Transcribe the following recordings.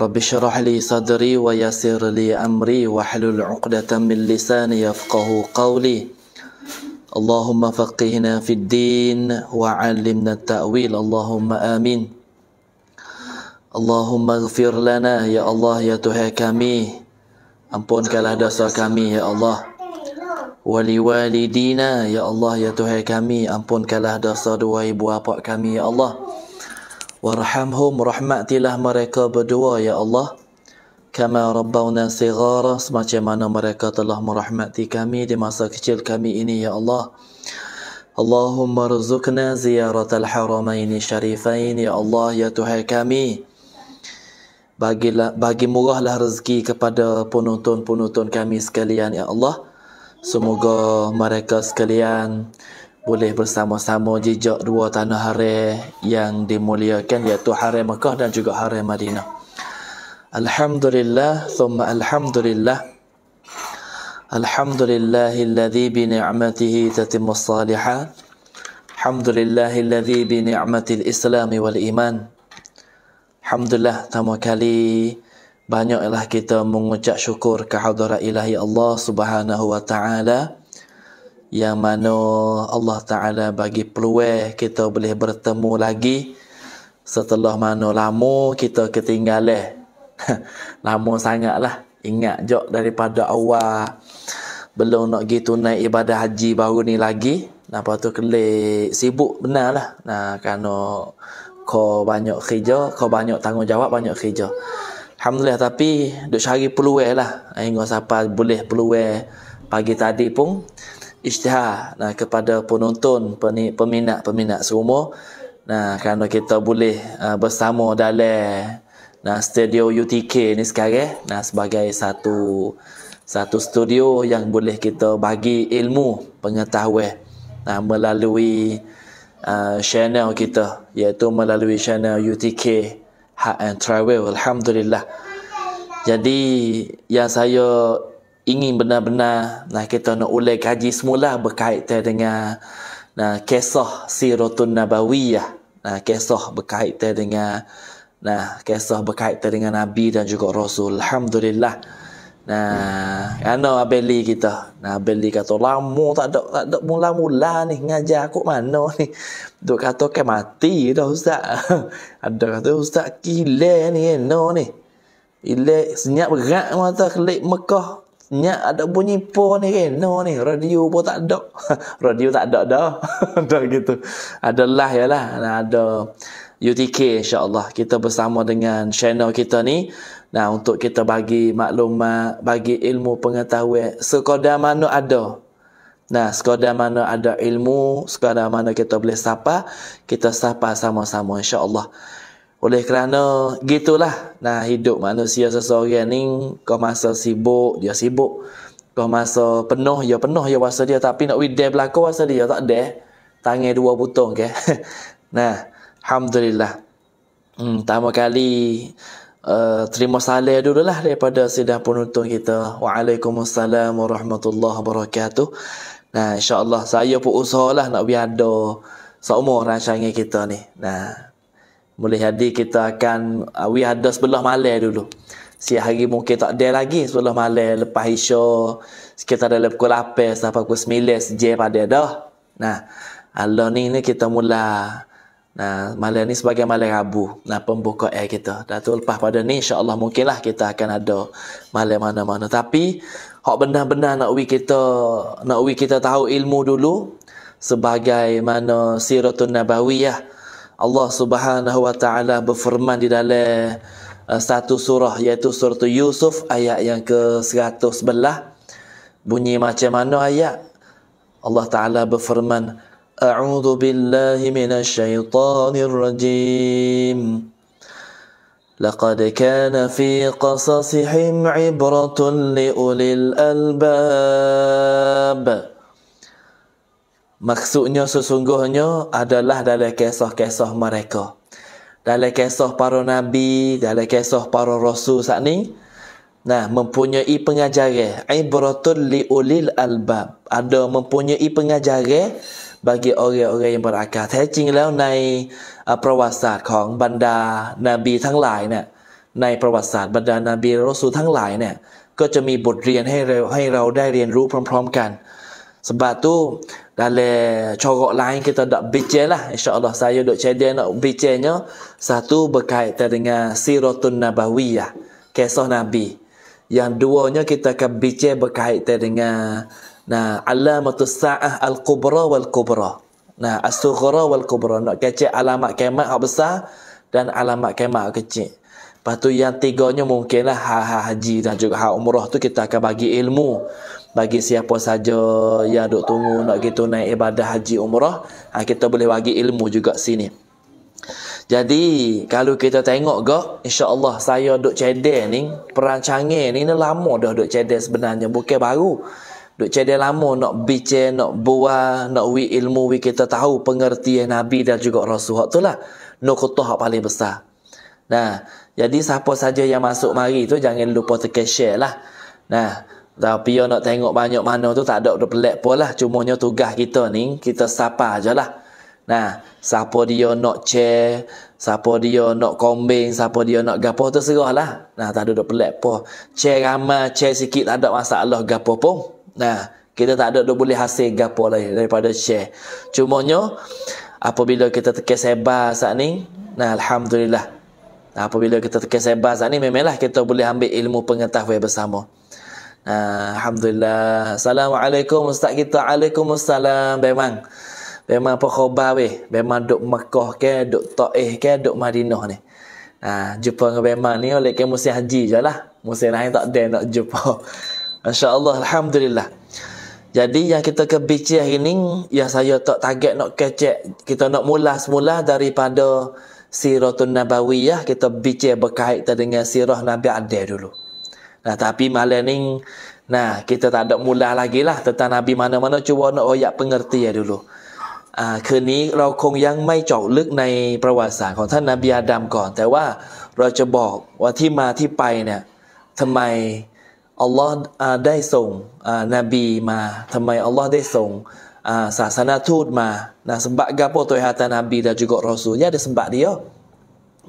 رب اشرح لي صدري ويسر لي امري واحلل عقدة من لساني يفقه قولي اللهم فقهنا في الدين وعلمنا التاويل اللهم امين اللهم اغفر لنا يا الله يا تهكمي امبون كلا دوسا كامي يا الله ولوالدينا يا الله يا تهكمي امبون كلا دوسا دوي بوابا كامي يا الله Warhamhum rahmatilah mereka berdua ya Allah kama rabbawna sigara semacam mana mereka telah merahmati kami di masa kecil kami ini ya Allah Allahumma rizukna ziyaratal haramaini syarifain ya Allah ya Tuhan kami bagilah bagi murahlah rezeki kepada penonton-penonton kami sekalian ya Allah semoga mereka sekalian boleh bersama-sama jejak dua tanah hari yang dimuliakan iaitu hari Mekah dan juga hari Madinah. Alhamdulillah, thumma alhamdulillah. Alhamdulillahilladzi bi ni'matihi tatimmu salihah. Alhamdulillahilladzi bi ni'matil islami wal iman. Alhamdulillah, tamu kali banyaklah kita mengucap syukur kehadirat ilahi Allah subhanahu wa ta'ala yang mana Allah Ta'ala bagi peluang kita boleh bertemu lagi setelah mana lama kita ketinggalan lama sangatlah ingat jok daripada awak belum nak pergi tunai ibadah haji baru ni lagi Lepas tu kelik sibuk benar lah nah, Kerana kau banyak kerja, kau banyak tanggungjawab, banyak kerja Alhamdulillah tapi duk cari peluang lah Hingga siapa boleh peluang pagi tadi pun isytihar nah, kepada penonton peminat-peminat semua nah kerana kita boleh uh, bersama dalam nah studio UTK ni sekarang nah sebagai satu satu studio yang boleh kita bagi ilmu pengetahuan nah melalui uh, channel kita iaitu melalui channel UTK Hak and Travel alhamdulillah jadi yang saya ingin benar-benar nah kita nak ulai kaji semula berkaitan dengan nah kisah siratun nabawiyah nah kisah berkaitan dengan nah kisah berkaitan dengan nabi dan juga rasul alhamdulillah nah ana hmm. abeli kita nah abeli kata lama tak ada tak ada mula-mula ni ngajar aku mana ni duk kata ke kan mati dah ustaz ada kata ustaz kile ni no ni ile senyap berat mata kelik mekah Nya ada bunyi po ni kan. No ni radio pun tak ada. radio tak ada dah. dah gitu. Adalah ya lah. Nah, ada UTK insyaAllah. Kita bersama dengan channel kita ni. Nah untuk kita bagi maklumat, bagi ilmu pengetahuan. Sekodar mana ada. Nah, sekadar mana ada ilmu, sekadar mana kita boleh sapa, kita sapa sama-sama insya-Allah. Oleh kerana gitulah nah hidup manusia seseorang ni kau masa sibuk dia sibuk. Kau masa penuh ya penuh ya wasa dia tapi nak wide belako wasa dia tak ada. tangi dua butong ke. nah, alhamdulillah. Hmm, pertama kali uh, terima salam dulu lah daripada sidah penonton kita. Waalaikumsalam warahmatullahi wabarakatuh. Nah, insyaAllah saya pun usahalah nak biar ada seumur rancangan kita ni. Nah, boleh jadi kita akan uh, we ada sebelah malam dulu siang hari mungkin tak ada lagi sebelah malam lepas isya sekitar dalam pukul 8 sampai pukul 9 sejak pada dah nah Allah ni, ni kita mula nah malam ni sebagai malam Rabu nah pembuka air kita dah tu lepas pada ni Insya insyaAllah mungkinlah kita akan ada malam mana-mana tapi hak benar-benar nak we kita nak we kita tahu ilmu dulu sebagai sebagaimana siratun nabawiyah ya. Allah Subhanahu wa taala berfirman di dalam uh, satu surah iaitu surah Yusuf ayat yang ke-111 bunyi macam mana ayat Allah taala berfirman a'udzu billahi minasyaitonir rajim لقد كان في قصصهم عبره لاولي الالباب Maksudnya sesungguhnya adalah dalam kisah-kisah mereka. Dalam kisah para nabi, dalam kisah para rasul saat ini. Nah, mempunyai pengajaran. Ibratul liulil albab. Ada mempunyai pengajaran bagi orang-orang yang berakal. Tetapi lalu dalam uh, perwasat kong benda nabi tang lain. Nah, dalam perwasat benda nabi rasul tang lain. Nah, ก็จะมีบทเรียนให้เราให้เราได้เรียนรู้พร้อมๆกัน sebab tu dalam corok lain kita dak bicel lah insyaallah saya dak cedek nak bicelnya satu berkaitan dengan sirotun nabawiyah kisah nabi yang duanya kita akan bicel berkaitan dengan nah alamatus saah al kubra wal kubra nah asughra wal kubra nak kecek alamat kiamat hak besar dan alamat kiamat kecil Lepas tu yang tiganya mungkinlah hal-hal haji dan juga hal umrah tu kita akan bagi ilmu bagi siapa saja yang duk tunggu nak kita naik ibadah haji umrah ha, kita boleh bagi ilmu juga sini jadi kalau kita tengok ke insyaallah saya duk cedek ni perancangan ni ni lama dah duk cedek sebenarnya bukan baru duk cedek lama nak bicar nak buat nak wi ilmu wi kita tahu pengertian nabi dan juga rasul hak itulah nokotah paling besar nah jadi siapa saja yang masuk mari tu jangan lupa tekan share lah nah tapi yang nak tengok banyak mana tu tak ada pelik pun lah. Cumanya tugas kita ni, kita sapa je lah. Nah, siapa dia nak chair, siapa dia nak kombin, siapa dia nak gapo tu serah lah. Nah, tak ada pelik pun. Chair ramah, chair sikit tak ada masalah gapo pun. Nah, kita tak ada boleh hasil gapo lagi daripada chair. Cumanya, apabila kita tekan sebar saat ni, nah Alhamdulillah. Nah, apabila kita tekan sebar saat ni, memanglah kita boleh ambil ilmu pengetahuan bersama. Ah, alhamdulillah. Assalamualaikum Ustaz kita. Waalaikumsalam. Memang. Memang apa khabar weh. Memang duk Mekah ke, duk Taif ke, duk Madinah ni. Ha, jumpa dengan memang ni oleh ke musim haji je lah. Musim lain tak ada nak jumpa. Insyaallah. Alhamdulillah. Jadi yang kita kebici hari ni, yang saya tak target nak kecek, kita nak mula semula daripada Sirotun Nabawi Kita bici berkait dengan Sirah Nabi Adil dulu. Nah, tapi malam ni, nah, kita tak ada mula lagi lah tentang Nabi mana-mana. Cuba nak oyak pengerti ya dulu. Ah, คืนนี้เราคงยังไม่เจาะลึกในประวัติศาสตร์ของท่านนบีอาดัมก่อนแต่ว่าเราจะบอกว่าที่มาที่ไปเนี่ยทำไมอัลลอฮ์ได้ส่งนบีมาทําไมอัลลอฮ์ได้ส่งศาสนาทูตมานะสมบัติกับตัวฮาตานบีและจุกรอซูยาได้สมบัติเดียว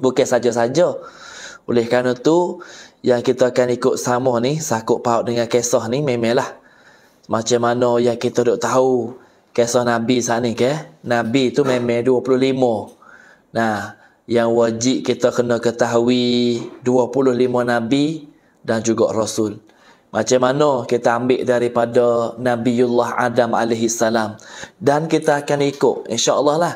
บุกเกสัจจะสัจจะเลยการนั้นตู yang kita akan ikut sama ni sakut paut dengan kisah ni lah. macam mana yang kita dok tahu kisah nabi saat ni ke nabi tu memang 25 nah yang wajib kita kena ketahui 25 nabi dan juga rasul macam mana kita ambil daripada Nabiullah Adam alaihi salam dan kita akan ikut insyaallah lah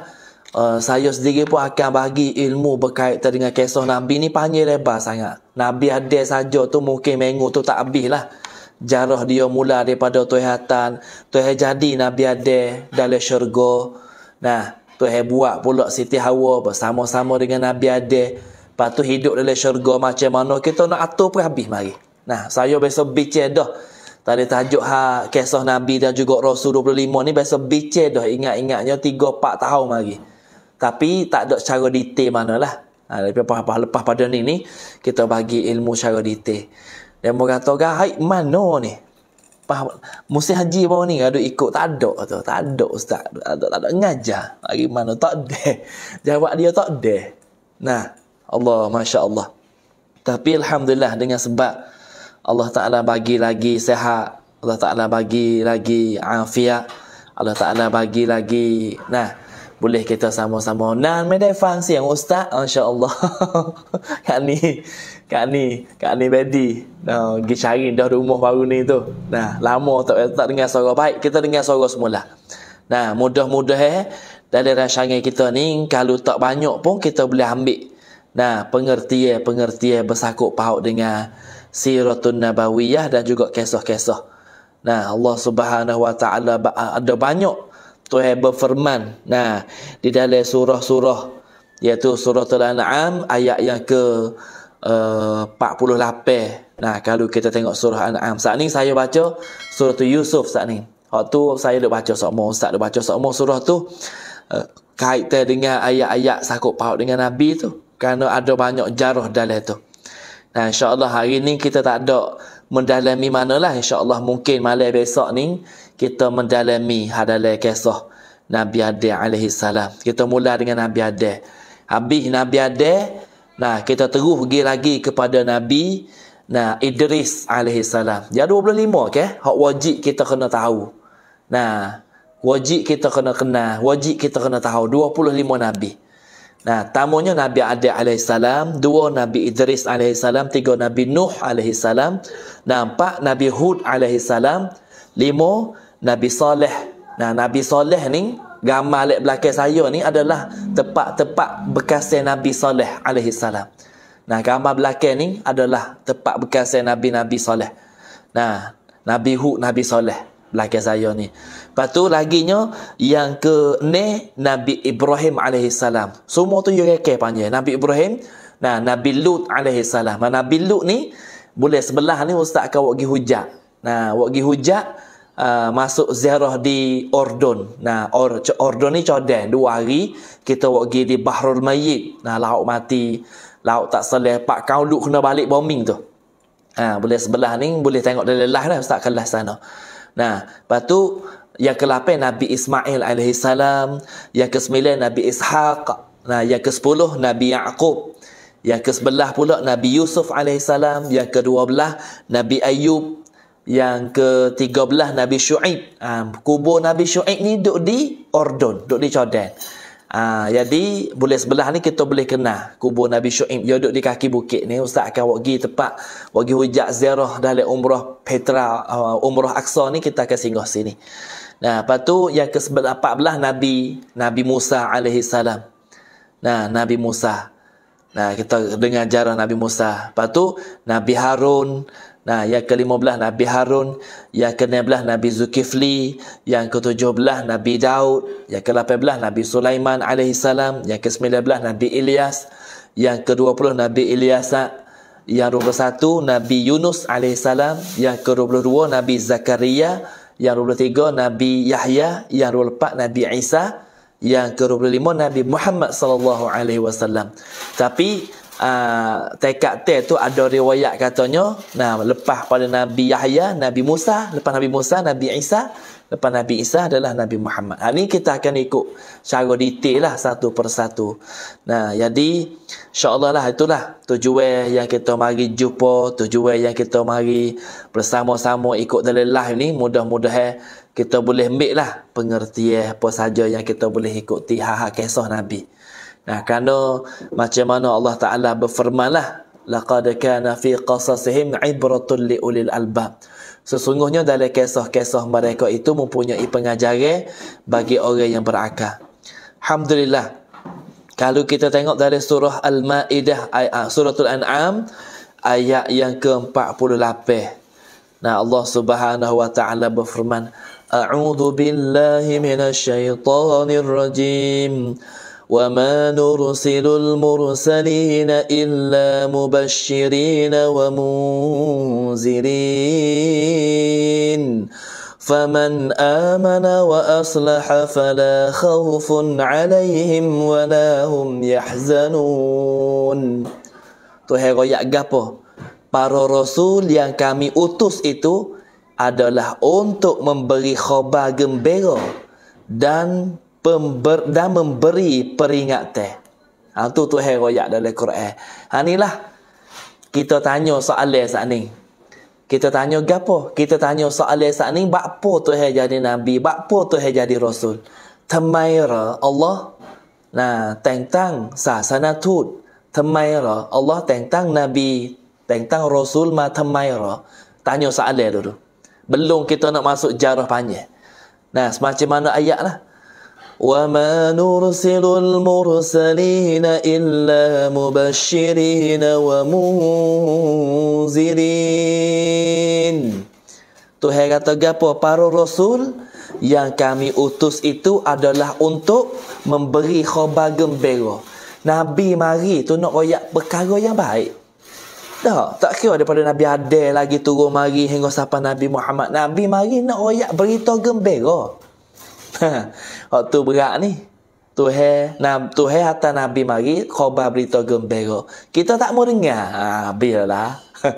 uh, saya sendiri pun akan bagi ilmu berkaitan dengan kisah Nabi ni panjang lebar sangat. Nabi ada saja tu mungkin minggu tu tak habis lah. Jarah dia mula daripada tuihatan. Tuih jadi Nabi ada dalam syurga. Nah, tuih buat pula Siti Hawa bersama-sama dengan Nabi ada. Lepas tu hidup dalam syurga macam mana kita nak atur pun habis mari. Nah, saya biasa bicara dah. Tadi tajuk ha, kisah Nabi dan juga Rasul 25 ni biasa bicara dah. Ingat-ingatnya 3-4 tahun lagi tapi tak ada secara detail lah. Ha, tapi apa -apa, lepas pada ni ni kita bagi ilmu secara detail. Dan berkata gahai mana ni? Mesti haji bawa ni ada ikut tak ada tu. Tak ada ustaz. Tak ada, tak ada ngajar. Lagi mana tak ada. Jawab dia tak ada. Nah, Allah Masya Allah. Tapi Alhamdulillah dengan sebab Allah Ta'ala bagi lagi sehat. Allah Ta'ala bagi lagi afiat. Allah Ta'ala bagi lagi. Nah, boleh kita sama-sama nan medai fang siang ustaz insyaallah kak ni kak ready nah no, dah rumah baru ni nah lama tak tak dengar suara baik kita dengar suara semula nah mudah-mudah eh dari rasangai kita ni kalau tak banyak pun kita boleh ambil nah pengertian-pengertian bersakut paut dengan siratun nabawiyah dan juga kisah-kisah Nah, Allah Subhanahu Wa Taala ada banyak Tuhan firman. nah di dalam surah-surah iaitu surah Al-An'am ayat yang ke eh, uh, 48. Nah, kalau kita tengok surah Al-An'am, saat ni saya baca surah tu Yusuf saat ni. Waktu saya dah baca sama ustaz dah baca sama surah tu uh, kaitan dengan ayat-ayat sakut paut dengan nabi tu kerana ada banyak jarah dalam tu. Nah, insya-Allah hari ni kita tak ada mendalami manalah insya-Allah mungkin malam besok ni kita mendalami hadalai kisah Nabi Adi alaihi salam. Kita mula dengan Nabi Adi. Habis Nabi Adi, nah kita terus pergi lagi kepada Nabi nah Idris alaihi salam. Dia 25 ke, okay? hak wajib kita kena tahu. Nah, wajib kita kena kenal, wajib kita kena tahu 25 nabi. Nah, tamunya Nabi Adi alaihi salam, dua Nabi Idris alaihi salam, tiga Nabi Nuh alaihi salam, nah Nabi Hud alaihi salam, lima Nabi Saleh. Nah, Nabi Saleh ni gambar lek belakang saya ni adalah tempat-tempat bekas Nabi Saleh alaihi salam. Nah, gambar belakang ni adalah tempat bekas Nabi-nabi Saleh. Nah, Nabi Hud, Nabi Saleh belakang saya ni. Lepas tu laginya yang ke ni Nabi Ibrahim alaihi salam. Semua tu yang rekeh panjang. Nabi Ibrahim, nah Nabi Lut alaihi salam. Nah, Nabi Lut ni boleh sebelah ni ustaz kau pergi hujak. Nah, pergi hujak uh, masuk ziarah di Ordon. Nah, Or Ordon ni codan. Dua hari kita pergi di Bahrul Mayyid. Nah, lauk mati. lauk tak selih. Pak Kauluk kena balik bombing tu. Ha, boleh sebelah ni, boleh tengok dari lelah lah. Ustaz kelas sana. Nah, lepas tu, yang ke-8 Nabi Ismail AS. Yang ke-9 Nabi Ishaq. Nah, yang ke-10 Nabi Yaakob. Yang ke-11 pula Nabi Yusuf AS. Yang ke-12 Nabi Ayub yang ke-13 Nabi Syuib. Ha, ah, kubur Nabi Syuib ni duduk di Ordon, duduk di Jordan. Ha, jadi boleh sebelah ni kita boleh kena kubur Nabi Syuib. Dia duduk di kaki bukit ni. Ustaz akan pergi tempat pergi hujak ziarah dari umrah Petra, uh, umrah Aqsa ni kita akan singgah sini. Nah, lepas tu yang ke-14 Nabi Nabi Musa alaihi salam. Nah, Nabi Musa. Nah, kita dengar jarah Nabi Musa. Lepas tu Nabi Harun, Nah, yang ke-15 Nabi Harun, yang ke-16 Nabi Zulkifli, yang ke-17 Nabi Daud, yang ke-18 Nabi Sulaiman alaihi salam, yang ke-19 Nabi Ilyas, yang ke-20 Nabi Ilyas, yang ke-21 Nabi Yunus alaihi salam, yang ke-22 Nabi Zakaria, yang ke-23 Nabi Yahya, yang ke-24 Nabi Isa, yang ke-25 Nabi Muhammad sallallahu alaihi wasallam. Tapi Ah, tekad teh tu ada riwayat katanya nah lepas pada Nabi Yahya, Nabi Musa, lepas Nabi Musa, Nabi Isa, lepas Nabi Isa adalah Nabi Muhammad. Ha, ah, ini kita akan ikut secara detail lah satu persatu. Nah, jadi insya-Allah lah itulah tujuan yang kita mari jumpa, tujuan yang kita mari bersama-sama ikut dalam live ni mudah-mudahan kita boleh ambil lah pengertian apa saja yang kita boleh ikuti hak-hak kisah Nabi. Nah, kerana macam mana Allah Ta'ala berfirmanlah laqad kana fi qasasihim ibratul li ulil albab sesungguhnya dalam kisah-kisah mereka itu mempunyai pengajaran bagi orang yang berakal alhamdulillah kalau kita tengok dari surah al-maidah ayat ah, suratul an'am ayat yang ke-48 nah Allah Subhanahu wa taala berfirman a'udzu billahi minasyaitonir rajim وما نرسل المرسلين إلا مبشرين ومنذرين فمن آمن وأصلح فلا خوف عليهم ولا هم يحزنون Tuhai royak gapo? Para Rasul yang kami utus itu adalah untuk memberi khobar gembira dan pember, dan memberi peringatan. Ha tu tu hai royak dalam Quran. Ha inilah kita tanya soalan saat ni. Kita tanya gapo? Kita tanya soalan saat ni bakpo tu hai jadi nabi, bakpo tu hai jadi rasul. Temaira Allah nah tentang sasana tut. Temaira Allah tentang nabi, tentang rasul ma temaira. Tanya soalan dulu. Belum kita nak masuk jarah panjang. Nah, semacam mana ayat lah. وما نرسل المرسلين إلا مبشرين ومنذرين Tuhan kata gapo para rasul yang kami utus itu adalah untuk memberi khabar gembira. Nabi mari tu nak royak perkara yang baik. Tak, tak kira daripada Nabi Adel lagi turun mari hingga sampai Nabi Muhammad. Nabi mari nak royak berita gembira. Hak tu berat ni. Tuhe, tu tuhe hatta nabi mari khabar berita gembira. Kita tak mau dengar. Ha biarlah.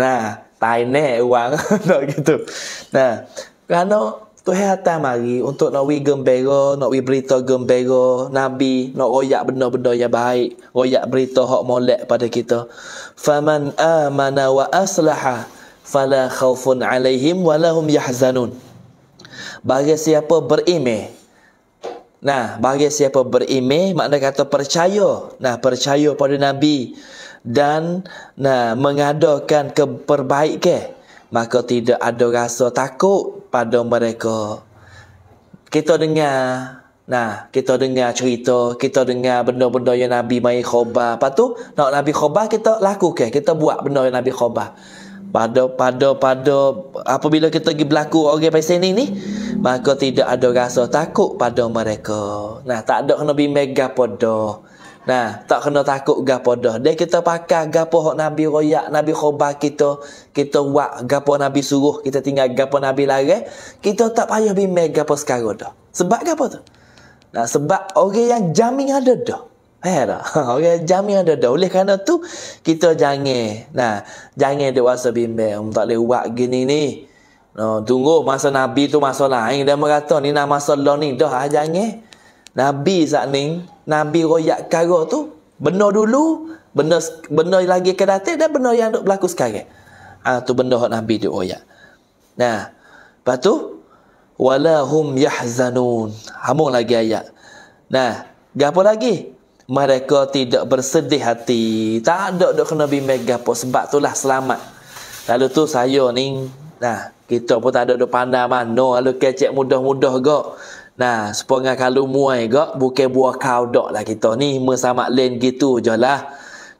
nah, tai ne uang nak gitu. Nah, kerana tuhe hatta mari untuk nak wi gembira, nak wi berita gembira, nabi nak royak benda-benda yang baik, royak berita hak molek pada kita. Faman amana wa aslaha fala khaufun alaihim wa lahum yahzanun bagi siapa berimeh. Nah, bagi siapa berimeh, makna kata percaya. Nah, percaya pada Nabi dan nah mengadakan keperbaikan. Maka tidak ada rasa takut pada mereka. Kita dengar, nah, kita dengar cerita, kita dengar benda-benda yang Nabi mai khobar. Lepas tu, nak Nabi khobar, kita lakukan. Kita buat benda yang Nabi khobar pada pada pada apabila kita pergi berlaku orang pesaning ni maka tidak ada rasa takut pada mereka nah tak ada kena bimbang gapo dah nah tak kena takut gapo dah dia kita pakai gapo hok nabi royak nabi khobar kita kita buat gapo nabi suruh kita tinggal gapo nabi larang kita tak payah bimbang gapo sekarang dah sebab gapo tu nah sebab orang yang jamin ada dah Faham tak? Okay, Jami ada dah. Oleh kerana tu, kita jangan. Nah, jangan dewasa bimbang. Tak boleh buat gini ni. No, tunggu masa Nabi tu masa lain. Dia berkata ni nak masa lo ni. Dah ah, jangan. Nabi saat ni, Nabi royak kara tu. Benar dulu, benar, benar lagi ke datang dan benar yang berlaku sekarang. Ah ha, tu benda hak Nabi tu royak. Nah, lepas tu, Walahum yahzanun. Hamung lagi ayat. Nah, gapo lagi? mereka tidak bersedih hati. Tak ada dok kena bimbing gapo sebab itulah selamat. Lalu tu saya ni, nah, kita pun tak ada dok pandai mano, lalu kecek mudah-mudah gak. Nah, sepunga kalau muai gak, bukan buah kau dok lah kita ni, sama lain gitu jelah.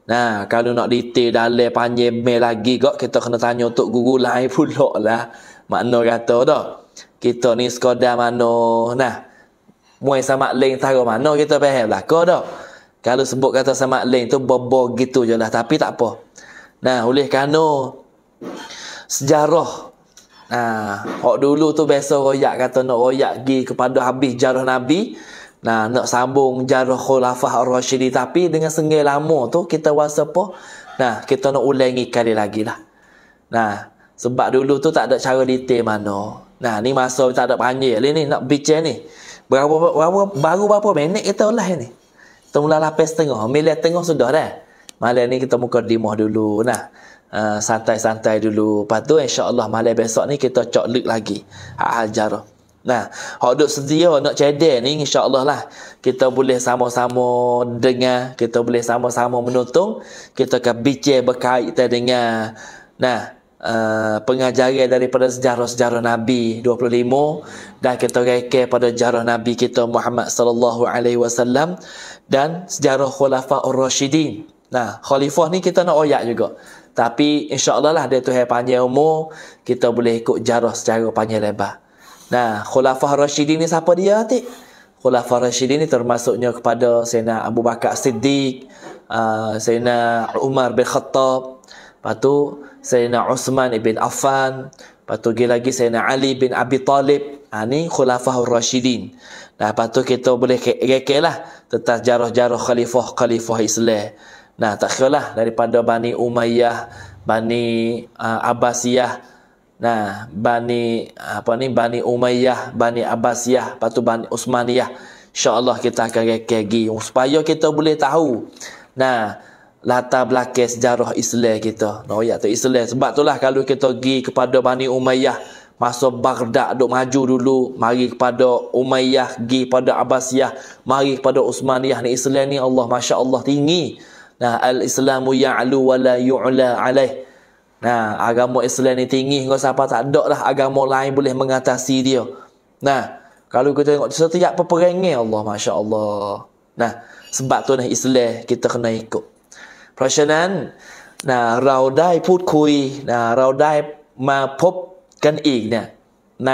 Nah, kalau nak detail dalam panjang mail lagi gak, kita kena tanya untuk guru lain pula lah. Makna kata dok, kita ni sekadar mano, nah, Mui sama lain tahu mana kita faham lah. Kau dah. Kalau sebut kata sama lain tu bobo gitu je lah. Tapi tak apa. Nah, oleh kerana sejarah. Nah, waktu dulu tu biasa royak kata nak royak gi kepada habis jarah Nabi. Nah, nak sambung jarah khulafah al-Rashidi. Tapi dengan sengih lama tu kita rasa apa? Nah, kita nak ulangi kali lagi lah. Nah, sebab dulu tu tak ada cara detail mana. Nah, ni masa tak ada panggil. ni nak bicara ni. Berapa, berapa, baru berapa minit kita olah ni? Temulah lapis tengah. Mila tengah sudah dah. Malam ni kita muka dimah dulu. Nah, uh, santai-santai dulu. Lepas tu Allah malam besok ni kita cok coklik lagi. Hajar. Nah, hak duduk sedia nak cedek ni insya Allah lah. Kita boleh sama-sama dengar. Kita boleh sama-sama menutup. Kita akan bicara berkaitan dengan. Nah, Uh, pengajaran daripada sejarah-sejarah Nabi 25 dan kita reka pada sejarah Nabi kita Muhammad sallallahu alaihi wasallam dan sejarah khulafah ar-rasyidin. Nah, khalifah ni kita nak oyak juga. Tapi insya-Allah lah dia tu hai panjang umur, kita boleh ikut sejarah secara panjang lebar. Nah, khulafah ar-rasyidin ni siapa dia, Atik? Khulafah ar-rasyidin ni termasuknya kepada Sayyidina Abu Bakar Siddiq, uh, Sayyidina Umar bin Khattab. patu. Sayyidina Uthman ibn Affan, patu lagi Sayyidina Ali bin Abi Talib. Ha, ni khulafah Rashidin. Nah, lepas tu kita boleh kekek lah tentang jaruh-jaruh khalifah-khalifah Islam. Nah, tak kira lah daripada Bani Umayyah, Bani uh, Abbasiyah, Nah, Bani apa ni Bani Umayyah, Bani Abbasiyah, lepas tu Bani Utsmaniyah. insya kita akan kekek lagi supaya kita boleh tahu. Nah, latar belakang sejarah Islam kita. Noyak tu Islam. Sebab itulah kalau kita pergi kepada Bani Umayyah masa Baghdad dok maju dulu, mari kepada Umayyah, pergi pada Abbasiyah, mari kepada Utsmaniyah ni Islam ni Allah masya-Allah tinggi. Nah, al-Islamu ya'lu wa la yu'la alaih. Nah, agama Islam ni tinggi, kau siapa tak ada lah agama lain boleh mengatasi dia. Nah, kalau kita tengok setiap peperangan Allah masya-Allah. Nah, sebab tu nah Islam kita kena ikut. เพราะฉะนั้นนะเราได้พูดคุยนะเราได้มาพบกันอีกเนี่ยใน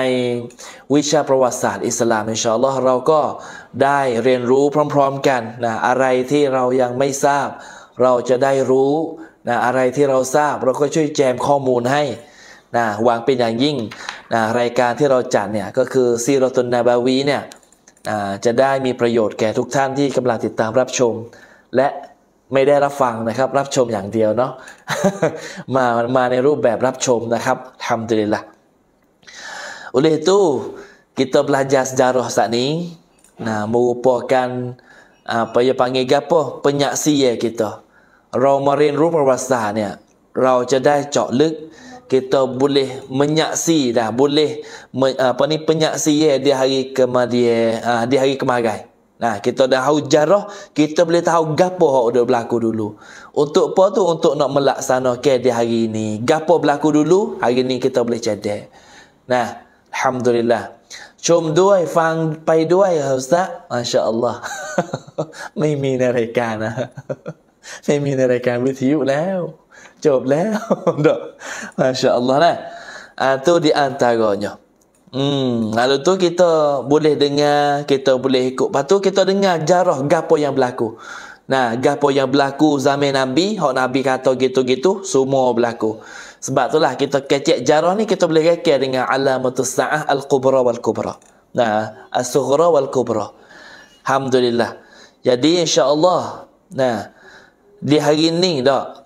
วิชาประวัติศาสตร์อิสลามอินชาอัลลอฮ์เราก็ได้เรียนรู้พร้อมๆกันนะอะไรที่เรายังไม่ทราบ เราจะได้รู้นะอะไรที่เราทราบ เราก็ช่วยแจมข้อมูลให้นะวางเป็นอย่างยิ่งนะรายการที่เราจัดเนี่ยก็คือซีรตุนนาบาวีเนี่ยจะได้มีประโยชน์แก่ทุกท่านที่กำลังติดตามรับชม และไม่ได้รับฟังนะครับรับชมอย่างเดียวเนาะมามาในรูปแบบรับชมนะครับทำดีละอุลเลตู้กิตบลาจัสจารอสานี้นะมูปอกันอาปยปังเงกาปอปัญญาซีเยกิตเรามาเรียนรู้ประวัติศาสตร์เนี่ยเราจะได้เจาะลึกกิตบบุเล่มัญญาซีดาบุเล่อาปนี้ปัญญาซีเยเดียฮิกมาเดียอาเดียฮิกมาไก Nah, kita dah hujah roh, kita boleh tahu gapo hok dah berlaku dulu. Untuk apa tu? Untuk nak melaksanakan di hari ini. Gapo berlaku dulu, hari ini kita boleh cedek. Nah, Alhamdulillah. Cum dua, fang pai dua ya Ustaz. Masya Allah. Mimi mereka nah. Mimi mereka with you now. Cukup lah. Masya Allah lah. Itu ah, di antaranya. Hmm, lalu tu kita boleh dengar, kita boleh ikut. Lepas tu kita dengar jarah gapo yang berlaku. Nah, gapo yang berlaku zaman Nabi, hok Nabi kata gitu-gitu, semua berlaku. Sebab itulah kita kecek jarah ni kita boleh rekel dengan alamatus sa'ah al-kubra wal-kubra. Nah, as-sughra wal-kubra. Alhamdulillah. Jadi insya-Allah, nah di hari ni dak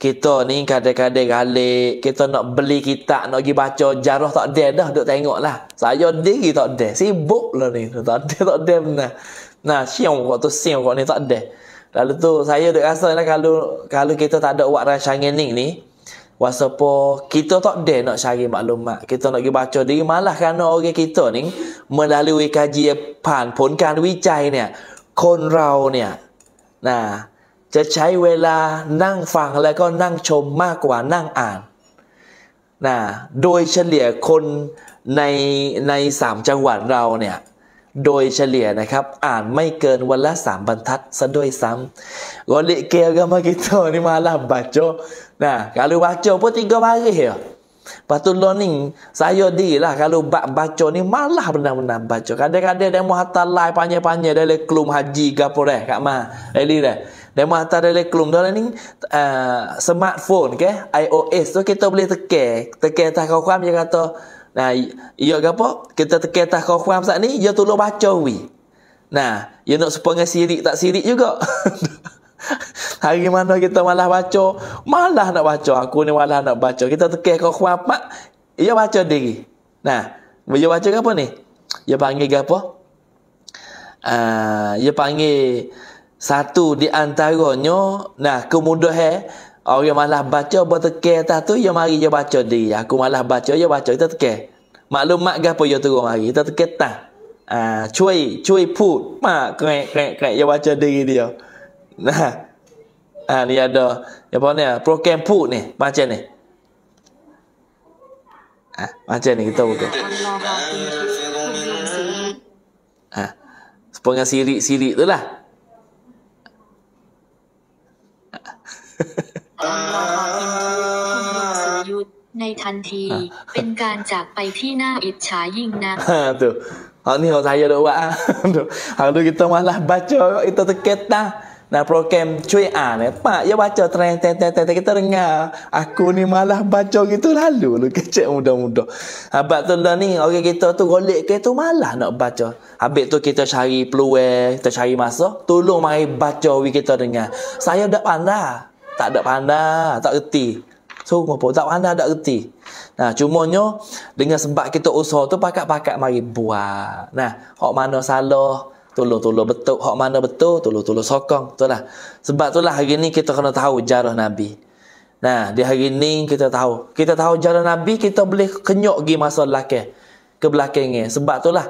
kita ni kadang-kadang galik, kita nak beli kitab, nak pergi baca, jarah tak ada dah, duk tengok lah. Saya diri tak ada, sibuk lah ni, tak ada, tak ada benar. Nah, siang kok tu, siang kok ni tak ada. Lalu tu, saya duk rasa lah kalau, kalau kita tak ada buat rancangan ni ni, Wasapa kita tak ada nak cari maklumat. Kita nak pergi baca diri. Malah kerana orang kita ni melalui kajian pan pun kan wicai ni. Konrau ni. Nah, จะใช้เวลานั่งฟังแล้วก็นั่งชมมากกว่านั่งอ่านนะ โดยเฉลี่ยคนในในสามจังหวัดเราเนี่ย โดยเฉลี่ยนะครับอ่านไม่เกินวันละสามบรรทัดซะด้วยซ้ำกอลิเกลก็มากิโตนี่มาลำบาโจนะกาลูบาโจพูดถิงก็มาเหรอปัตุลนิงสายโยดีล่ะกาลูบาบาโจนี่มาลำ a h น e n a r b e n a r baca. k a d a n g k a ต a n g dia ัญ h a t a ญ a i p a n j a ย g p a n j a n จ dari k e เร m haji g a p u ล a kat m Demo antara dia kelung dalam ni uh, smartphone ke okay? iOS tu kita boleh tekan. Tekan atas kau kuam dia kata nah iya ke apa? Kita tekan atas kau kuam sat ni dia tolong baca wi. Nah, dia nak sepo dengan tak Siri juga. Hari mana kita malah baca, malah nak baca. Aku ni malah nak baca. Kita tekan kau kuam pak, dia baca diri. Nah, dia baca apa ni? Dia panggil apa? Ah, uh, dia panggil satu di antaranya nah kemudahan eh, orang malah baca berteke atas tu yang mari dia baca diri aku malah baca dia ya baca kita teke maklumat gapo dia ya turun mari kita teke tah ah cuy cuy put mak krek krek krek dia ya baca diri dia nah ah ni ada apa ni ah, pro camp ni macam ni ah macam ni kita buka ah sepengah sirik-sirik tu lah ในทันทีเป็นการจากไปที่น่าอิจฉายิ่งนะตัว Ha ni saya dah buat. Ha tu kita malah baca itu terketa. Nah program cuy a ni. Pak ya baca tren tren tren tren kita dengar. Aku ni malah baca gitu lalu Kecik mudah mudah. muda tu dah tu ni orang kita tu golek ke tu malah nak baca. Habis tu kita cari peluang, kita cari masa, tolong mari baca we kita dengar. Saya dah pandai tak ada pandai, tak erti. So, apa? Tak pandai, tak erti. Nah, cumanya dengan sebab kita usaha tu pakat-pakat mari buat. Nah, hak mana salah, tolong-tolong betul. Hak mana betul, tolong-tolong sokong. Itulah. Sebab itulah hari ni kita kena tahu jarah Nabi. Nah, di hari ni kita tahu. Kita tahu jarah Nabi, kita boleh kenyok pergi masa lelaki. Ke belakangnya. Sebab itulah.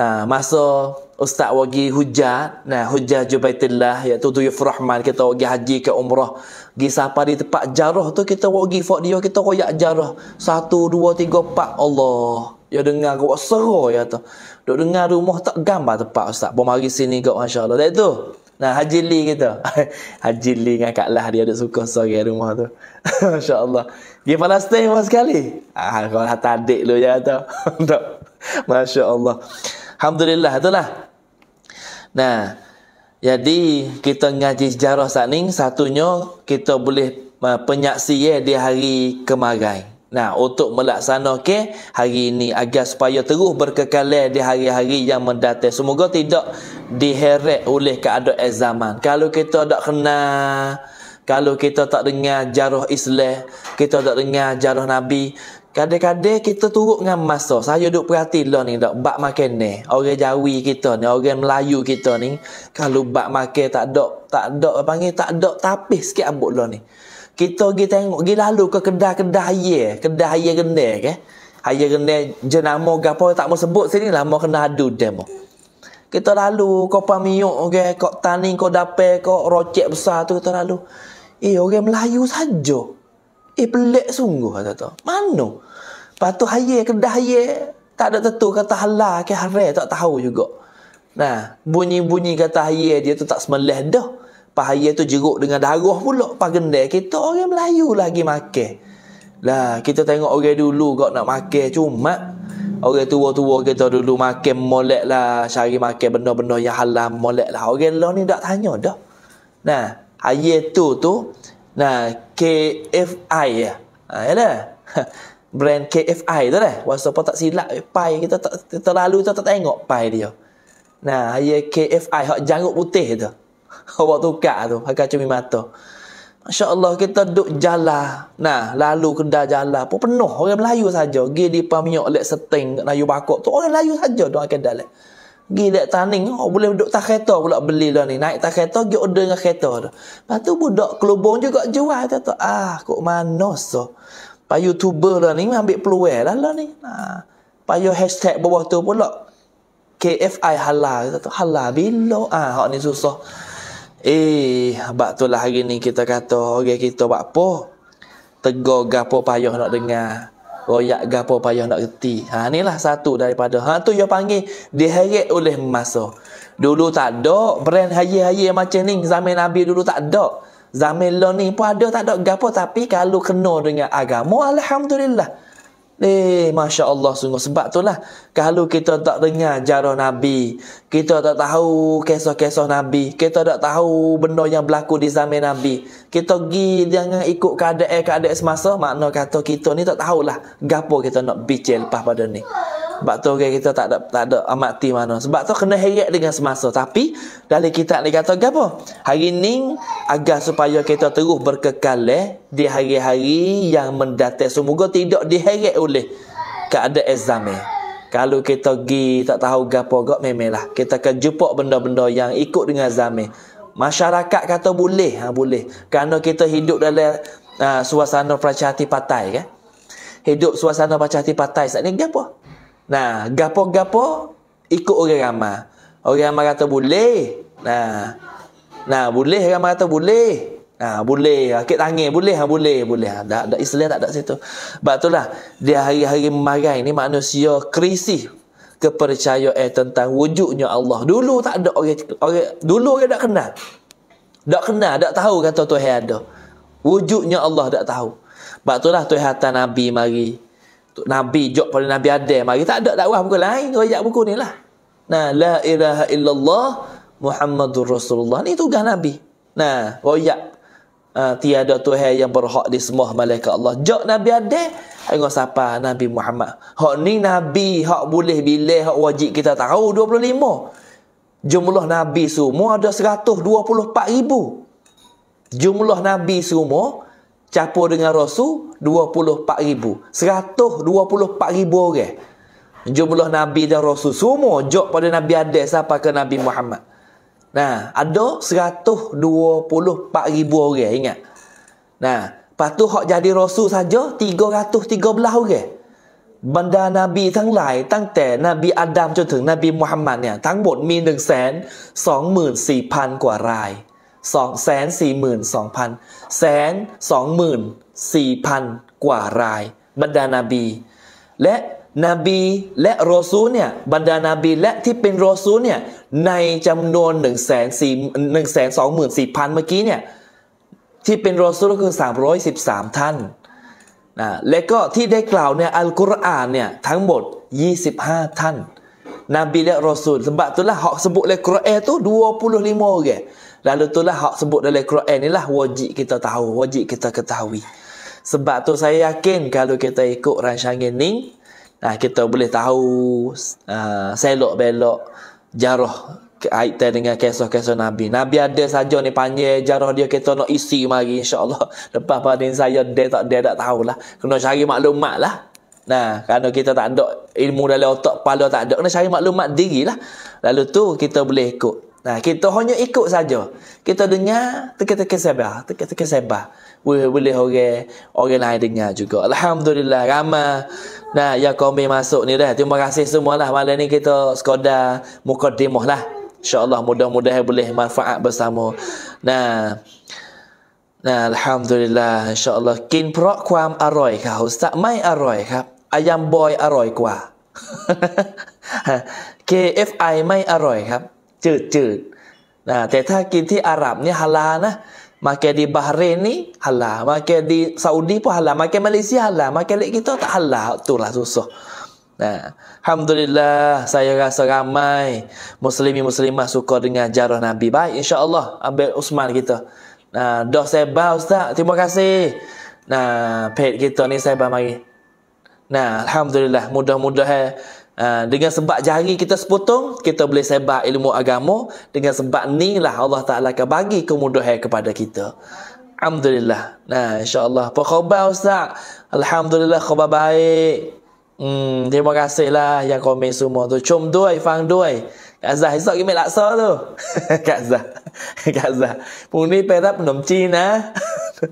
Nah, masa ustaz wagi hujah nah hujah jubaitillah iaitu tu rahman kita wagi haji ke umrah gi pada tempat jarah tu kita wagi fak dia kita koyak jarah satu dua tiga empat Allah ya dengar kau sero ya tu duk dengar rumah tak gambar tempat ustaz pun mari sini kau Allah. dah tu nah haji li kita haji li dengan kak lah dia duk suka sore rumah tu Masya Allah. dia Palestin stay sekali ah kau hatadik lah tu ya tu Masya Allah. Alhamdulillah itulah. Nah, jadi kita ngaji sejarah saat ini, satunya kita boleh uh, penyaksi ya, di hari kemarin. Nah, untuk melaksanakan hari ini agar supaya terus berkekalan eh, di hari-hari yang mendatang. Semoga tidak diheret oleh keadaan zaman. Kalau kita tak kena, kalau kita tak dengar jarah Islam, kita tak dengar jarah Nabi, Kadang-kadang kita turut dengan masa. Saya duduk perhati lo ni dok bak makan ni. Orang Jawi kita ni, orang Melayu kita ni kalau bak makan tak dok tak dok panggil tak dok tapis sikit ambuk lo ni. Kita pergi tengok, pergi lalu ke kedai-kedai haye, kedai haye gende ke. Haye gende jenama gapo tak mau sebut sini lah mau kena adu demo. Kita lalu kau pamiuk ke, okay? kau tani kau dapet? kau rocek besar tu kita lalu. Eh orang Melayu saja. Eh pelik sungguh kata tu. Mana? Patu haye kedah haye. Tak ada tentu kata halal ke haram tak tahu juga. Nah, bunyi-bunyi kata haye dia tu tak semelih dah. Pahaya tu jeruk dengan darah pula pak gendai kita orang Melayu lagi makan. Lah kita tengok orang dulu kok nak makan cuma orang tua-tua kita dulu makan molek lah cari makan benda-benda yang halal molek lah. Orang lo ni tak tanya dah. Nah, haye tu tu Nah, KFI ya. Ha, yalah. Brand KFI tu lah. Waktu apa tak silap eh, pai kita tak terlalu tu tak tengok pai dia. Nah, ya KFI hak janggut putih tu. Hak tukar tu, hak cumi mata. Masya-Allah kita duk jala. Nah, lalu kedai jala pun penuh orang Melayu saja. Gi di pamiok lek seting Melayu bakok tu orang Melayu saja doa kedai lek. Like. Pergi dekat tanning, oh, boleh duduk tak kereta pula beli dah ni. Naik tak kereta, pergi order dengan kereta tu. Lepas tu budak kelubung juga jual. Kata, ah, kok manos tu. Pak YouTuber dah ni, ambil peluang lah lah ni. Nah. Pak yo hashtag bawah tu pula. KFI halal. Kata, halal bila? Ah, hak ni susah. Eh, bak tu lah hari ni kita kata, orang okay, kita buat apa? Tegur gapo payah nak dengar royak gapo payah nak reti. Ha inilah satu daripada ha tu yang panggil diheret oleh masa. Dulu tak ada brand haye-haye macam ni zaman Nabi dulu tak ada. Zaman lo ni pun ada tak ada gapo tapi kalau kena dengan agama alhamdulillah. Eh, Masya Allah sungguh. Sebab tu lah. kalau kita tak dengar jarah Nabi, kita tak tahu kisah-kisah Nabi, kita tak tahu benda yang berlaku di zaman Nabi, kita pergi jangan ikut keadaan-keadaan semasa, makna kata kita ni tak tahulah gapo kita nak bicara lepas pada ni. Sebab tu orang kita tak ada tak ada amati mana. Sebab tu kena heret dengan semasa. Tapi dari kita ni kata apa? Hari ni agar supaya kita terus berkekal eh, di hari-hari yang mendatang. Semoga tidak diheret oleh keadaan exam Kalau kita pergi tak tahu gapo gak memelah. Kita akan jumpa benda-benda yang ikut dengan zame. Masyarakat kata boleh, ha, boleh. Kerana kita hidup dalam uh, suasana percaya hati patai kan. Hidup suasana percaya hati patai saat ni gapo? Nah, gapo-gapo ikut orang ramah. Orang ramah kata boleh. Nah. Nah, boleh orang ramah kata boleh. Nah, boleh. Akik ah, tangih boleh, ha boleh, boleh. Ada ah, ada Islam tak ada situ. Sebab itulah dia hari-hari marah ini manusia krisis kepercayaan tentang wujudnya Allah. Dulu tak ada orang orang dulu orang tak kenal. Tak kenal, tak tahu kata Tuhan ada. Wujudnya Allah tak tahu. Sebab itulah Tuhan Nabi mari. Tok Nabi jok pada Nabi Adam mari tak ada dakwah buku lain rajak buku ni lah nah la ilaha illallah Muhammadur Rasulullah ni tugas Nabi nah rajak uh, ah, tiada Tuhan yang berhak di semua malaikat Allah jok Nabi Adam Tengok siapa Nabi Muhammad. Hak ni Nabi, hak boleh bila, hak wajib kita tahu 25. Jumlah Nabi semua ada 124 ribu. Jumlah Nabi semua campur dengan Rasul 24 ribu 124 ribu orang jumlah Nabi dan Rasul semua jok pada Nabi Adil sampai ke Nabi Muhammad nah ada 124 ribu orang ingat nah lepas tu hak jadi Rasul saja 313 orang benda Nabi tang lain tang te Nabi Adam jo Nabi Muhammad ni tang bot min deng sen 24,000กว่ารายนะสองแสนสี่หมื่นสองพันแสนสองหมื่นสี่พันกว่ารายบรรดานาบี และนบีและโรซูเนี่ยบรรดานาบีและที่เป็นโรซูเนี่ยในจำนวน1 4 1 2 4 0 0 0เมื่อกี้เนี่ยที่เป็นโรซูลก็คือ313ท่านนะและก็ที่ได้กล่าวในอัลกุรอานเนี่ยทั้งหมด25 ท่าน Nabi dan Rasul s e ั a b itulah h ก k กรอ u t oleh q u r ลล t โม5 k ก Lalu tu lah hak sebut dalam Quran ni lah wajib kita tahu, wajib kita ketahui. Sebab tu saya yakin kalau kita ikut rancangan ni, nah kita boleh tahu uh, ah, selok belok jaroh, kaitan dengan kisah-kisah Nabi. Nabi ada saja ni panjang jaroh dia kita nak isi mari insya-Allah. Lepas pada saya dia tak dia tak tahulah. Kena cari maklumat lah. Nah, kalau kita tak ada ilmu dalam otak kepala tak ada, kena cari maklumat dirilah. Lalu tu kita boleh ikut. Nah, kita hanya ikut saja. Kita dengar, teka-teka sebah. Teka-teka sebah. Boleh, boleh orang, orang lain dengar juga. Alhamdulillah, ramah. Nah, ya kami masuk ni dah. Terima kasih semualah. Malam ni kita sekadar mukaddimah lah. InsyaAllah mudah-mudahan boleh manfaat bersama. Nah, nah Alhamdulillah, insyaAllah. Kin perak kuam aroi kah, Ustaz? Mai aroi kah? Ayam boy aroi kuah. KFI mai aroi kah? จืดๆนะแต่ถ้ากินที่อาหรับเนี่ยฮาลานะมาแกดีบาฮเรนนี่ฮาลามาแกดีซาอุดีพอฮาลามาแกมาเลเซียฮาลามาแกเล็กกิโตฮาลาตุลาสุสนะฮัมดุลิลลาห์ saya rasa ramai muslimi muslimah suka dengan jarah nabi baik insyaallah ambil Usman kita nah dah sebab ustaz terima kasih nah page kita ni saya bagi nah alhamdulillah mudah-mudahan Ha, dengan sebab jari kita sepotong, kita boleh sebar ilmu agama. Dengan sebab ni lah Allah Ta'ala akan bagi kemudahan kepada kita. Alhamdulillah. Nah, insyaAllah. Apa khabar Ustaz? Alhamdulillah khabar baik. Hmm, terima kasih lah yang komen semua tu. Cum duai, fang duai. Kak Zah, esok gimana laksa tu? Kak Zah. Kak Zah. Puni perap nom Cina.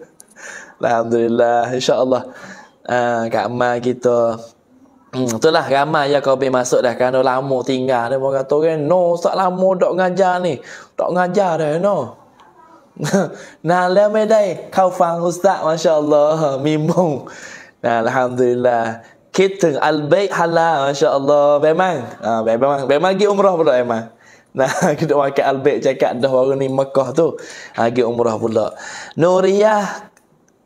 Alhamdulillah. InsyaAllah. Ha, Kak Ma kita. Hmm, itulah ramai yang kau pergi masuk dah kerana lama tinggal dia orang kata kan no tak lama dok ngajar ni dok ngajar dah no nah la medai kau faham? ustaz masyaallah mimbung nah alhamdulillah kita al bait halal masyaallah memang ah memang memang pergi umrah pula memang nah kita pakai al bait cakap dah baru ni Mekah tu ah pergi umrah pula Nuriyah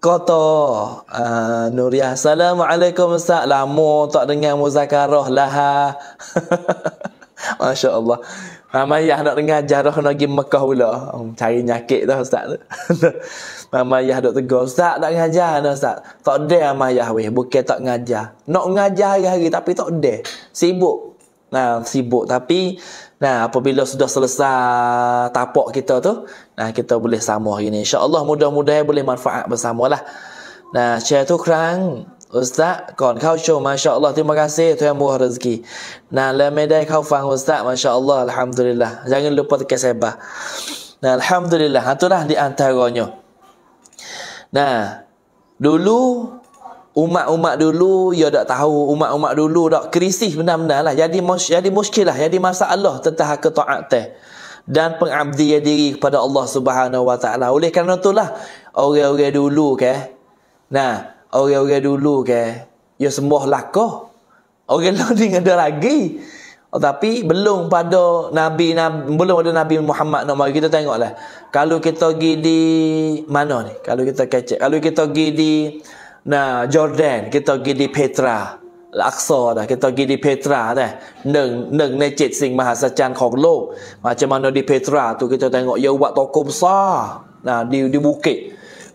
kata uh, Nuriah Assalamualaikum Ustaz Lama tak dengar muzakarah lah ha. Masya Allah Mama Yah nak dengar jarah nak pergi Mekah pula um, Cari nyakit tu Ustaz Mama Yah duk tegur Ustaz tak ngajar no, Ustaz Tak ada Mama Yah weh Bukan tak ngajar Nak ngajar hari-hari tapi tak ada Sibuk Nah, sibuk tapi Nah, apabila sudah selesai tapak kita tu, nah kita boleh sama hari ni. InsyaAllah mudah-mudahan boleh manfaat bersama Nah, saya tu kerang. Ustaz, kawan kau show, Masya Allah, terima kasih Tuhan yang buah rezeki Nah, lemedai kau fang Ustaz, Masya Allah, Alhamdulillah Jangan lupa tekan sebah Nah, Alhamdulillah, itulah di antaranya Nah, dulu umat-umat dulu ya tak tahu umat-umat dulu dak krisis benar-benar lah jadi mus jadi muskil lah jadi masalah tentang hak taat teh dan pengabdian diri kepada Allah Subhanahu Wa Taala oleh kerana itulah orang-orang dulu ke nah orang-orang dulu ke ya sembah lakoh orang lain ni ada lagi oh, tapi belum pada Nabi, Nabi belum ada Nabi Muhammad nama kita tengoklah kalau kita pergi di mana ni kalau kita kecek kalau kita pergi di nah Jordan kita pergi di Petra ลักษอดะก็ต้องกินดิเพตราเนี่ยหนึ่งหนึ่งในเจ็ดสิ่งมหัศจรรย์ของโลกมาจะมาโนดิเพตราตัวก็จะแต่งเงาะเยาวะตกมซ่อนะดิดิบุกิ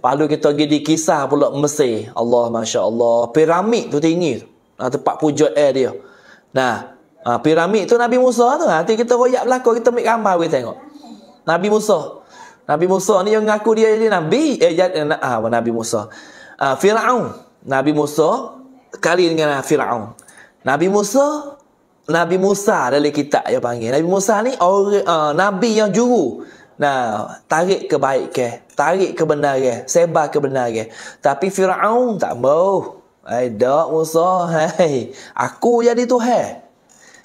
ปาลูก็ต้องกินดิกิซาบุลมเสอัลลอฮ์มาชาอัลลอฮ์พีระมิดตัวที่นี่นะตัวปักพูจเอเดียนะพีระมิดตัวนบีมูซ่อนะที่ก็ต้องก็ยับลักก็ก็ต้องมีกำบังไว้แต่งเงาะนบีมูซ่อนบีมูซ่อนี่ยังงักกูเดียดินบีเอเยดนะอ่าวนบีมูซ่อน uh, Fir'aun Nabi Musa kali dengan uh, Fir'aun Nabi Musa Nabi Musa dalam kitab yang panggil Nabi Musa ni or, uh, ah, Nabi yang juru Nah, tarik kebaikan, tarik kebenaran, sebar ke. Tapi Firaun tak mau. Hai dak Musa, hai. Aku jadi Tuhan.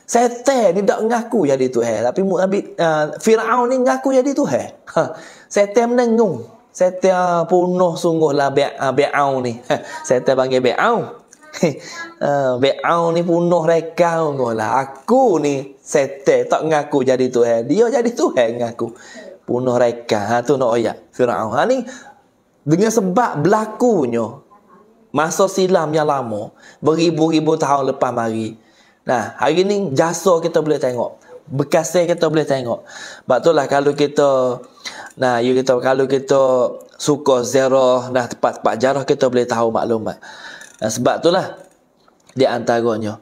Setan ni dak ngaku jadi Tuhan, tapi Nabi uh, Firaun ni ngaku jadi Tuhan. Ha. Setan menengung. Setia punuh sungguhlah Be'au ah, ni. Setia panggil Be'au. Ah, Be'au ni punuh reka sungguhlah. Aku ni setia tak ngaku jadi Tuhan. Dia jadi Tuhan ngaku. Punuh reka. Ha, tu nak oya. Fir'aun. Ha, ni dengan sebab berlakunya masa silam yang lama. Beribu-ribu tahun lepas mari. Nah, hari ni jasa kita boleh tengok. Bekasnya kita boleh tengok. Sebab itulah kalau kita Nah, you kita kalau kita suka zero dah tepat-tepat jarah kita boleh tahu maklumat. Nah, sebab itulah di antaranya.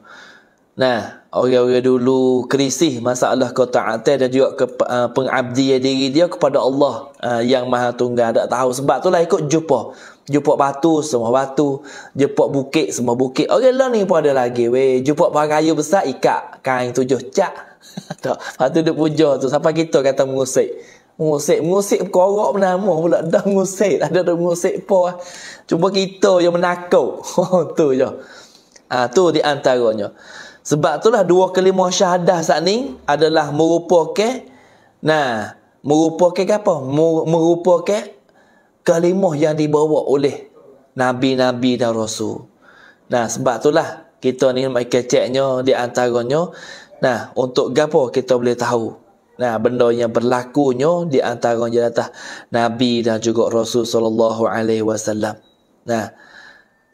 Nah, orang-orang dulu krisis masalah ketaatan dan juga ke, uh, pengabdian diri dia kepada Allah uh, yang Maha Tunggal. Tak tahu sebab itulah ikut jumpa. Jumpa batu, semua batu. Jumpa bukit, semua bukit. Orang lain pun ada lagi. Weh, jumpa pakai kayu besar, ikat. Kain tujuh, cak. Lepas tu dia puja tu. Sampai kita kata mengusik. Ngusik, ngusik korok bernama pula dah ngusik, ada dah ngusik apa lah. Cuma kita yang menakut. Oh, tu je. Ha, tu di antaranya. Sebab itulah dua kelima syahadah saat ni adalah merupakan nah, merupakan apa? Merupakan kalimah yang dibawa oleh nabi-nabi dan rasul. Nah, sebab itulah kita ni mai ceknya di antaranya. Nah, untuk apa kita boleh tahu Nah, benda yang berlakunya di antara jenatah Nabi dan juga Rasul sallallahu alaihi wasallam. Nah,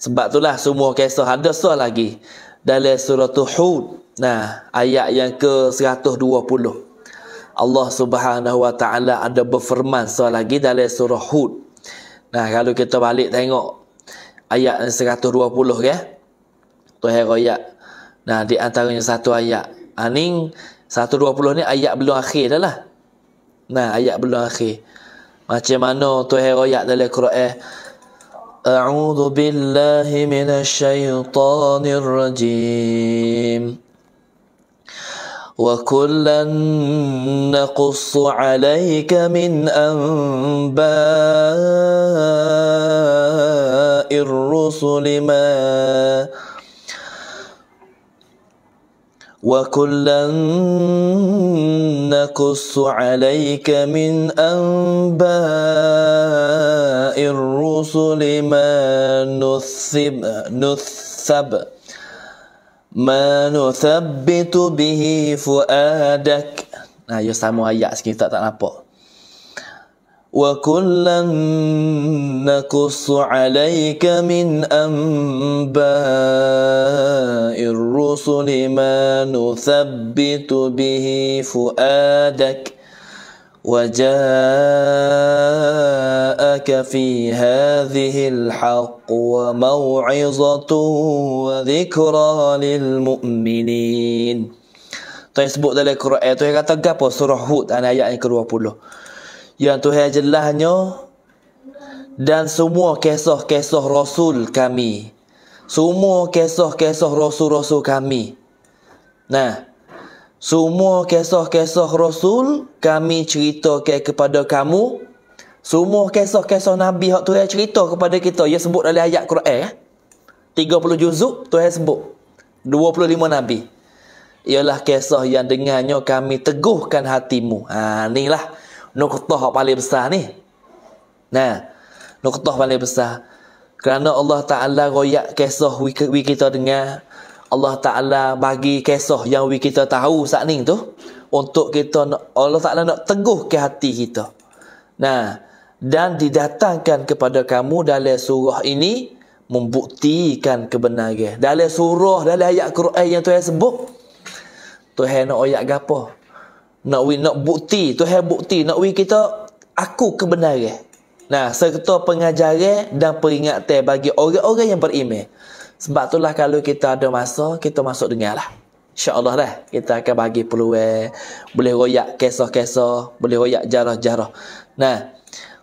sebab itulah semua kisah ada soal lagi dalam surah Hud. Nah, ayat yang ke-120. Allah Subhanahu wa taala ada berfirman soal lagi dalam surah Hud. Nah, kalau kita balik tengok ayat yang 120 ya. Tuhan ayat. Nah, di antaranya satu ayat. Aning 120 ni ayat belum akhir dah lah. Nah, ayat belum akhir. Macam mana tu ayat dalam Quran? A'udhu billahi minasyaitanir rajim. Wa kullan naqussu alaika min anba'ir rusulimah. وكلا نقص عليك من أنباء الرسل ما نثب نثب ما نثبت به فؤادك Nah, you sama ayat sikit tak tak nampak. وكلا نقص عليك من انباء الرسل ما نثبت به فؤادك وجاءك في هذه الحق وموعظه وذكرى للمؤمنين. Tuan sebut dalam Quran tu yang kata gapo surah Hud ayat yang ke-20. yang Tuhan jelahnya dan semua kisah-kisah Rasul kami. Semua kisah-kisah Rasul-Rasul kami. Nah, semua kisah-kisah Rasul kami cerita ke kepada kamu. Semua kisah-kisah Nabi yang Tuhan cerita kepada kita. Ia sebut dalam ayat Quran. Eh? 30 juzuk Tuhan sebut. 25 Nabi. Ialah kisah yang dengannya kami teguhkan hatimu. Ha, inilah. Inilah nuktah paling besar ni. Nah, nuktah paling besar. Kerana Allah Ta'ala royak kisah we kita dengar. Allah Ta'ala bagi kisah yang we kita tahu saat ni tu. Untuk kita, Allah Ta'ala nak teguh ke hati kita. Nah, dan didatangkan kepada kamu dalam surah ini membuktikan kebenaran. Dalam surah, dalam ayat Quran yang tu yang sebut. Tuhan nak oyak gapo? nak we nak bukti tu hai bukti nak we kita aku kebenaran nah serta pengajaran dan peringatan bagi orang-orang yang beriman sebab itulah kalau kita ada masa kita masuk dengarlah insyaallah lah kita akan bagi peluang boleh royak kisah-kisah boleh royak jarah-jarah nah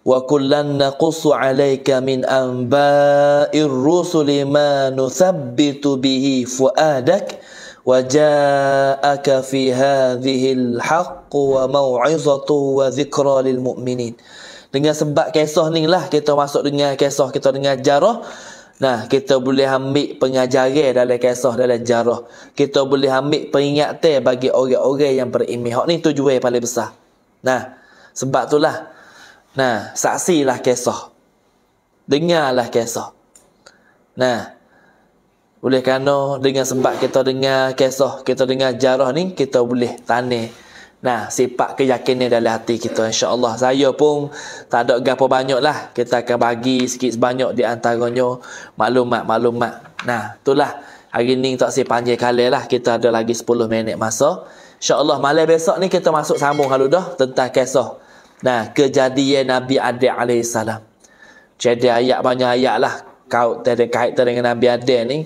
wa kullan qusu alayka min anba'ir rusuli ma nuthabbitu bihi fuadak وجاءك في هذه الحق وموعظة وذكرى للمؤمنين dengan sebab kisah ni lah kita masuk dengan kisah kita dengan jarah Nah, kita boleh ambil pengajaran dalam kisah dalam jarah. Kita boleh ambil peringatan bagi orang-orang yang berimih. Hak ni tujuan paling besar. Nah, sebab itulah. Nah, saksilah kisah. Dengarlah kisah. Nah, boleh kerana dengan sebab kita dengar kisah, kita dengar jarah ni, kita boleh tanih. Nah, sifat keyakinan dalam hati kita insya-Allah. Saya pun tak ada gapo banyak lah. Kita akan bagi sikit sebanyak di antaranya maklumat-maklumat. Nah, itulah hari ni tak si panjang kali Kita ada lagi 10 minit masa. Insya-Allah malam besok ni kita masuk sambung halu dah tentang kisah. Nah, kejadian Nabi Adam alaihi salam. Jadi ayat banyak ayat lah kau tadi kaitan dengan Nabi Adam ni.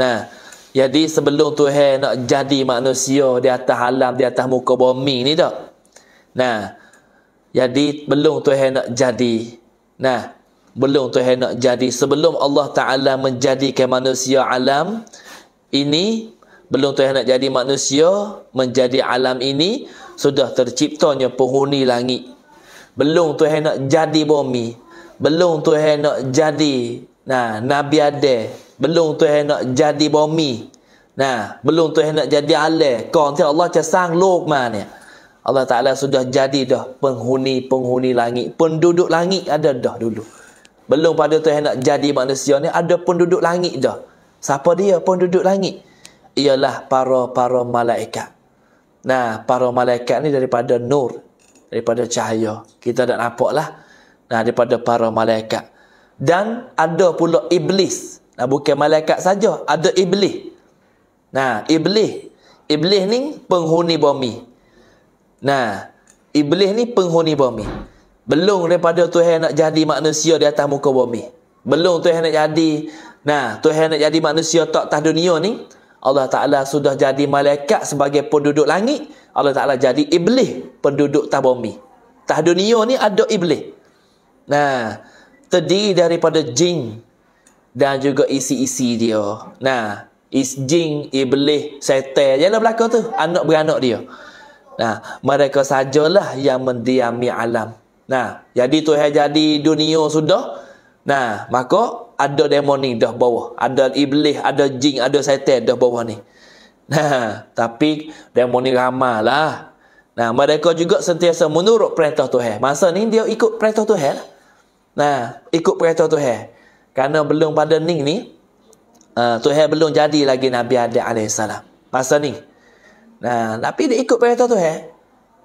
Nah, jadi sebelum Tuhan nak jadi manusia di atas alam, di atas muka bumi ni tak. Nah, jadi belum Tuhan nak jadi. Nah, belum Tuhan nak jadi sebelum Allah Taala menjadikan manusia alam ini belum Tuhan nak jadi manusia menjadi alam ini sudah terciptanya penghuni langit belum Tuhan nak jadi bumi belum Tuhan nak jadi Nah, Nabi ada. Belum tu yang nak jadi bomi. Nah, belum tu yang nak jadi alih. Kau nanti Allah cah sang luk ni. Ya. Allah Ta'ala sudah jadi dah penghuni-penghuni langit. Penduduk langit ada dah dulu. Belum pada tu yang nak jadi manusia ni, ada penduduk langit dah. Siapa dia penduduk langit? Ialah para-para malaikat. Nah, para malaikat ni daripada nur. Daripada cahaya. Kita tak nampak lah. Nah, daripada para malaikat dan ada pula iblis. Nah bukan malaikat saja, ada iblis. Nah, iblis. Iblis ni penghuni bumi. Nah, iblis ni penghuni bumi. Belum daripada Tuhan nak jadi manusia di atas muka bumi. Belum Tuhan nak jadi. Nah, Tuhan nak jadi manusia tak atas dunia ni, Allah Taala sudah jadi malaikat sebagai penduduk langit, Allah Taala jadi iblis penduduk atas bumi. Atas dunia ni ada iblis. Nah, terdiri daripada jin dan juga isi-isi dia. Nah, is jin, iblis, syaitan jelah belaka tu, anak beranak dia. Nah, mereka sajalah yang mendiami alam. Nah, jadi tu yang jadi dunia sudah. Nah, maka ada demon ni dah bawah. Ada iblis, ada jin, ada syaitan dah bawah ni. Nah, tapi demon ni ramahlah. Nah, mereka juga sentiasa menurut perintah Tuhan. Masa ni dia ikut perintah Tuhan lah. Nah, ikut perintah tu Tuhan. Karena belum pada ni ni, uh, ah, Tuhan belum jadi lagi Nabi Adik AS. Masa ni. Nah, tapi dia ikut perintah tu Tuhan.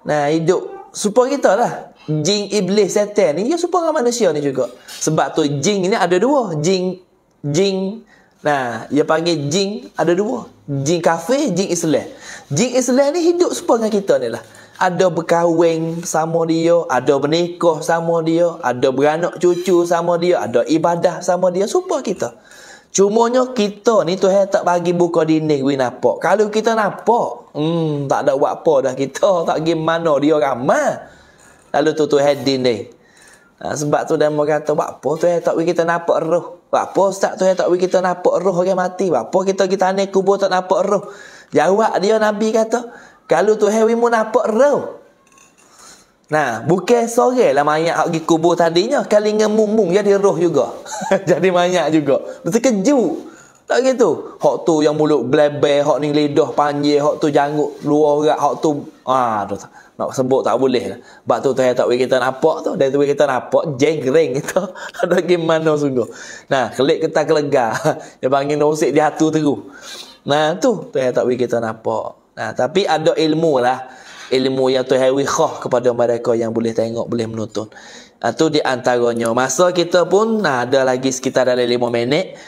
Nah, hidup super kita lah. jing iblis setan ni, dia super dengan manusia ni juga. Sebab tu jing ni ada dua. jing jing. nah, dia panggil jing ada dua. jing kafir, jing islam. jing islam ni hidup super dengan kita ni lah ada berkahwin sama dia, ada bernikah sama dia, ada beranak cucu sama dia, ada ibadah sama dia, supa kita. Cuma Cumanya kita ni Tuhan tak bagi buka dinding we nampak. Kalau kita nampak, hmm, tak ada buat apa dah kita, tak pergi mana dia ramah. Lalu tu Tuhan dinding. Ha, sebab tu demo kata, buat apa Tuhan tak bagi kita nampak roh. Buat apa Ustaz Tuhan tak bagi kita nampak roh yang mati. Buat apa kita kita aneh kubur tak nampak roh. Jawab dia Nabi kata, kalau tu hewi mu nampak raw? Nah, bukan sore lah mayat pergi kubur tadinya. Kali dengan mumung jadi roh juga. jadi mayat juga. keju? Tak gitu. Hak tu yang mulut blebe, hak ni lidah panjir, hak tu janggut luar rak, hak tu ah aduh, nak sebut tak boleh lah. Sebab tu tanya tak boleh kita nampak tu. Dan tu boleh kita nampak jengreng itu. Ada gimana sungguh. Nah, kelik kita kelegar. Dia panggil nosik dia hatu teru. Nah, tu tanya tak boleh kita nampak. Nah, tapi ada ilmu lah. Ilmu yang tu hewi khoh kepada mereka yang boleh tengok, boleh menonton. Itu nah, di antaranya. Masa kita pun nah, ada lagi sekitar dalam lima minit.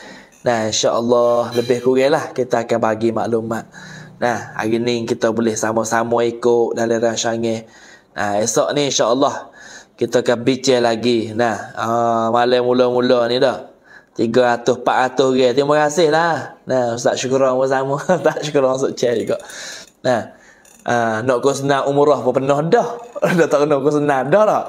Nah, insyaAllah lebih kurang lah kita akan bagi maklumat. Nah, hari ni kita boleh sama-sama ikut dalam rasyangih. Nah, esok ni insyaAllah kita akan bicar lagi. Nah, uh, malam mula-mula ni dah. Tiga 300, 400 ke. Terima kasih lah. Nah, Ustaz syukur pun sama. Ustaz Syukuran masuk chair juga. Nah, uh, nak kau senang umrah pun penuh dah. dah tak kena kau senang dah tak?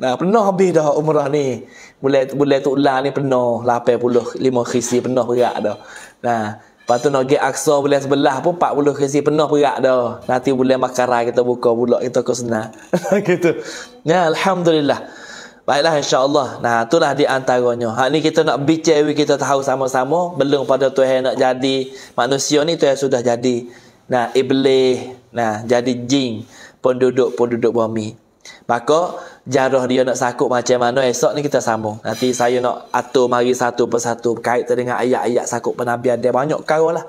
Nah, penuh habis dah umrah ni. Boleh boleh tu ular ni penuh. lapan puluh lima khisi penuh berat dah. Nah, lepas tu nak pergi aksa boleh sebelah pun empat puluh khisi penuh berat dah. Nanti boleh makan kita buka pula kita kau senang. Nah, Alhamdulillah. Alhamdulillah. Baiklah insya-Allah. Nah itulah di antaranya. Hak ni kita nak bincang kita tahu sama-sama belum pada Tuhan nak jadi manusia ni tu yang sudah jadi. Nah iblis nah jadi jin penduduk-penduduk bumi. Maka jarah dia nak sakut macam mana esok ni kita sambung. Nanti saya nak atur mari satu persatu kait dengan ayat-ayat sakut penabian dia banyak kau lah.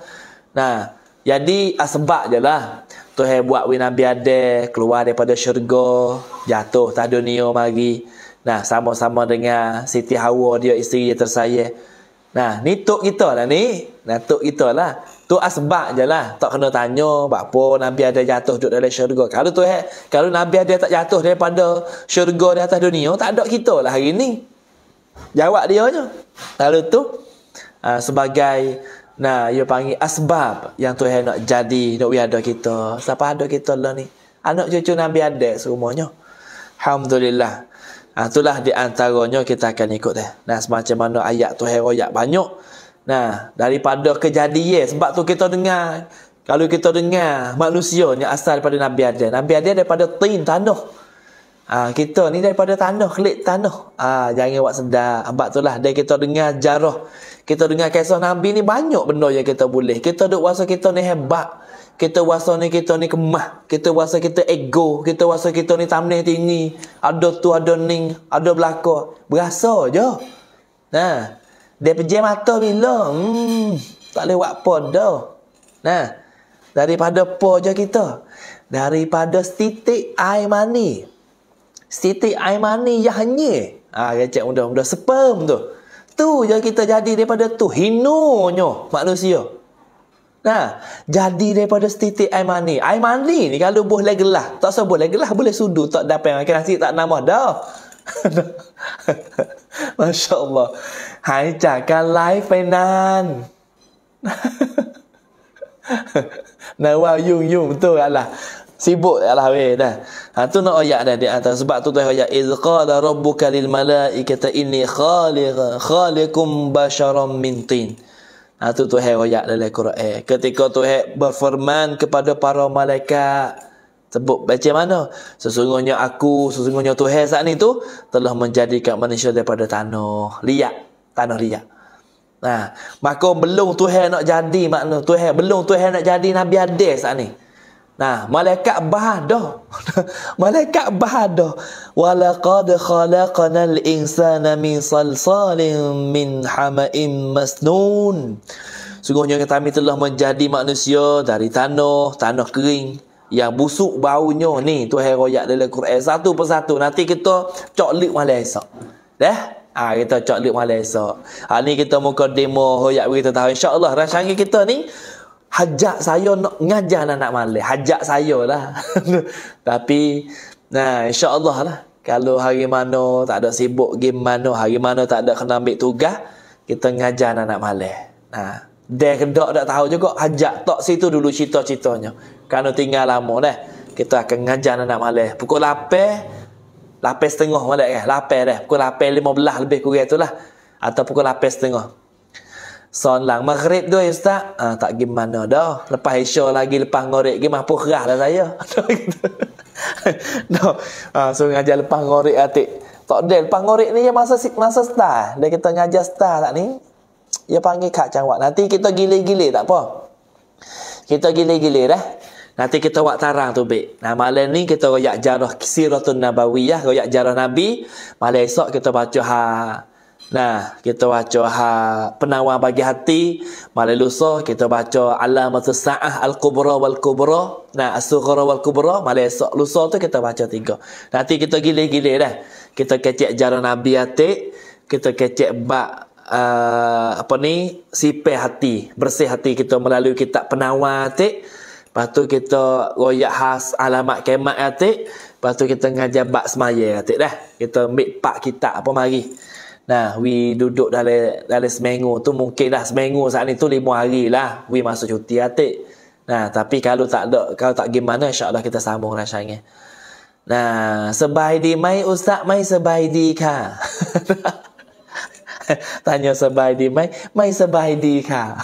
Nah, jadi ah, sebab je lah Tuhan buat winabian dia keluar daripada syurga, jatuh tak dunia mari. Nah, sama-sama dengan Siti Hawa dia isteri dia tersayang. Nah, ni tok kita lah ni. Nah, tok kita lah. Tu asbab je lah. Tak kena tanya, apa Nabi ada jatuh duduk dalam syurga. Kalau tu, eh, kalau Nabi ada tak jatuh daripada syurga di atas dunia, tak ada kita lah hari ni. Jawab dia je. Lalu tu, uh, sebagai, nah, dia panggil asbab yang tu eh, nak jadi, nak ada kita. Siapa ada kita lah ni? Anak cucu Nabi ada semuanya. Alhamdulillah. Ha, itulah di antaranya kita akan ikut dia. Nah, semacam mana ayat tu heroik banyak. Nah, daripada kejadian. Sebab tu kita dengar. Kalau kita dengar manusia ni asal daripada Nabi Adil. Nabi Adil daripada tin tanah. Ha, kita ni daripada tanah, kelip tanah. Ah, ha, jangan buat sedar. Ha, sebab tu lah, dari kita dengar jarah. Kita dengar kisah Nabi ni banyak benda yang kita boleh. Kita duk wasa kita ni hebat kita wasa ni kita ni kemah kita wasa kita ego kita wasa kita ni tamnih tinggi ada tu ada ning ada belako, berasa je nah dia pejam mata bila hmm, tak boleh buat apa dah nah daripada apa je kita daripada titik air mani titik air mani yang hanya ah gecek mudah-mudah sperm tu tu je kita jadi daripada tu hinonyo manusia Nah, ha, jadi daripada setitik air mani. Air mani ni kalau boleh gelah. Tak usah boleh gelah, boleh sudu. Tak dapat yang akhir nasi, tak nama dah. Masya Allah. Hai cakap live, Penan. nah, wah, yung, tu, Betul, Allah. Sibuk, Allah. Weh, dah. Ha, tu nak oyak dah di atas. Ha, sebab tu tuan oyak. Izqala rabbuka lil malaikata inni khaliqa khaliqum basharam mintin. Ha, tu Tuhan royak dalam Quran. Ketika Tuhan berfirman kepada para malaikat. Sebut baca mana? Sesungguhnya aku, sesungguhnya Tuhan saat ini tu telah menjadikan manusia daripada tanah liak. Tanah liak. Nah, ha, maka belum Tuhan nak jadi makna Tuhan. Belum Tuhan nak jadi Nabi Adil saat ini. Nah, malaikat bahas malaikat bahas dah. Walaqad khalaqnal insana min salsalin min hama'im masnun. Sungguhnya kami telah menjadi manusia dari tanah, tanah kering yang busuk baunya ni tu hai royak dalam Quran satu persatu nanti kita coklik malam esok dah ah ha, kita coklik malam esok ha, ni kita muka demo royak berita tahu insyaallah rancangan kita ni hajak saya nak ngajar anak-anak malih. Hajak saya lah. Tapi, nah, insyaAllah lah. Kalau hari mana tak ada sibuk game mana, hari mana tak ada kena ambil tugas, kita ngajar anak-anak malih. Nah, dia kedok tak tahu juga, hajak tak situ dulu cerita-ceritanya. Kalau tinggal lama dah, kita akan ngajar anak-anak Pukul lapar, lapar setengah malik kan? Eh, lapar dah. Pukul lapar lima belah lebih kurang itulah. Atau pukul lapar setengah. Sonlang maghrib tu ustaz. Ah, tak pergi mana dah. Lepas isya lagi lepas ngorek ke mampu kerah lah saya. no. Ah, so ngajar lepas ngorek atik. Tak ada lepas ngorek ni yang masa masa start. Dia kita ngajar start tak ni. Ya panggil kak cawak. Nanti kita gile-gile tak apa. Kita gile-gile dah. Nanti kita buat tarang tu, Bik. Nah, malam ni kita royak jarah siratun nabawiyah, royak jarah Nabi. Malam esok kita baca ha. Nah, kita baca ha, penawar bagi hati. Malam lusa kita baca alamatus sa'ah al-kubra wal-kubra. Nah, as-sughra wal-kubra. Malam esok lusa tu kita baca tiga. Nanti kita gile-gile dah. Kita kecek jarak Nabi Atik. Kita kecek bak uh, apa ni sipih hati. Bersih hati kita melalui kitab penawar Atik. Lepas tu kita royak khas alamat kemat Atik. Lepas tu kita ngajar bak semaya Atik dah. Kita ambil pak kitab apa mari. Nah, we duduk dalam dalam seminggu tu mungkinlah seminggu saat ni tu lima hari lah we masuk cuti atik. Nah, tapi kalau tak ada kalau tak gimana insya-Allah kita sambung lah syangnya. Nah, sebaik di mai ustaz mai sebaik di ka. Tanya sebaik di mai mai sebaik di ka.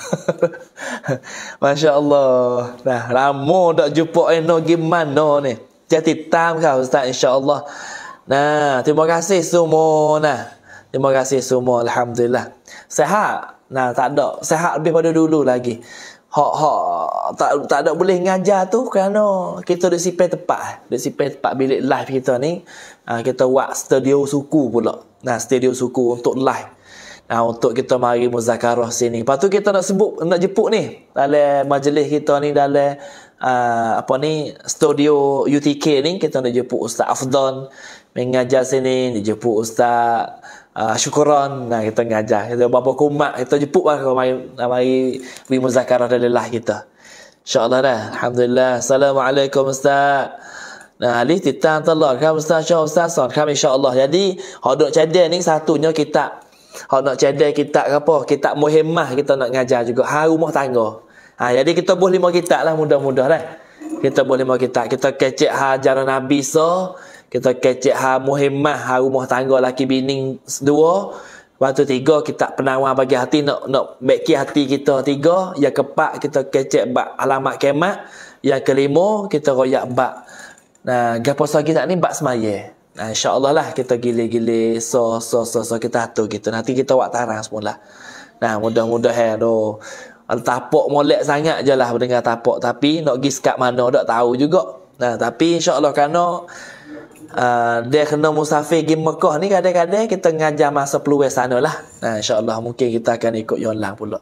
Masya-Allah. Nah, ramo dak jumpa eno gimana ni. Jadi tam ka ustaz insya-Allah. Nah, terima kasih semua nah. Terima kasih semua alhamdulillah. Sehat. Nah, tak ada. Sehat lebih pada dulu lagi. Hak hak tak tak ada boleh ngajar tu kerana kita disiplin tepat. Disiplin tepat bilik live kita ni. Ah, kita buat studio suku pula. Nah, studio suku untuk live. Nah, untuk kita mari muzakarah sini. Lepas tu kita nak sebut nak jemput ni dalam majlis kita ni dalam Uh, apa ni studio UTK ni kita nak jemput Ustaz Afdan mengajar sini dijemput Ustaz uh, syukuran nah kita ngajar kita berapa kumat kita jeput lah kalau mai mai bi muzakarah dan lelah kita insyaallah dah alhamdulillah assalamualaikum ustaz Nah, ahli titang telah kan ustaz syah ustaz son kan insyaallah. Jadi, hok dok cedek ni satunya kita hok nak cedek kita apa? Kita muhimmah kita nak ngajar juga ha rumah tangga. Ha, jadi kita boleh lima kitab lah mudah-mudah lah. Kita boleh lima kitab. Kita kecek ha Nabi so kita kecek ha muhimmah ha rumah tangga laki bini dua waktu tiga kita penawar bagi hati nak nak beki hati kita tiga yang keempat kita kecek bak alamat kemat yang kelima kita royak bak nah gapo sagi tak ni bak semaya nah, insyaallah lah kita gile-gile so so so so kita tu gitu nanti kita wak tarang semula lah. nah mudah-mudahan eh, do tapok molek sangat jelah lah dengar tapok tapi nak pergi sekat mana tak tahu juga nah tapi insyaallah kerana Ah, dia kena musafir pergi Mekah ni kadang-kadang kita ngajar masa peluang sana lah. Nah, InsyaAllah mungkin kita akan ikut Yolang pula.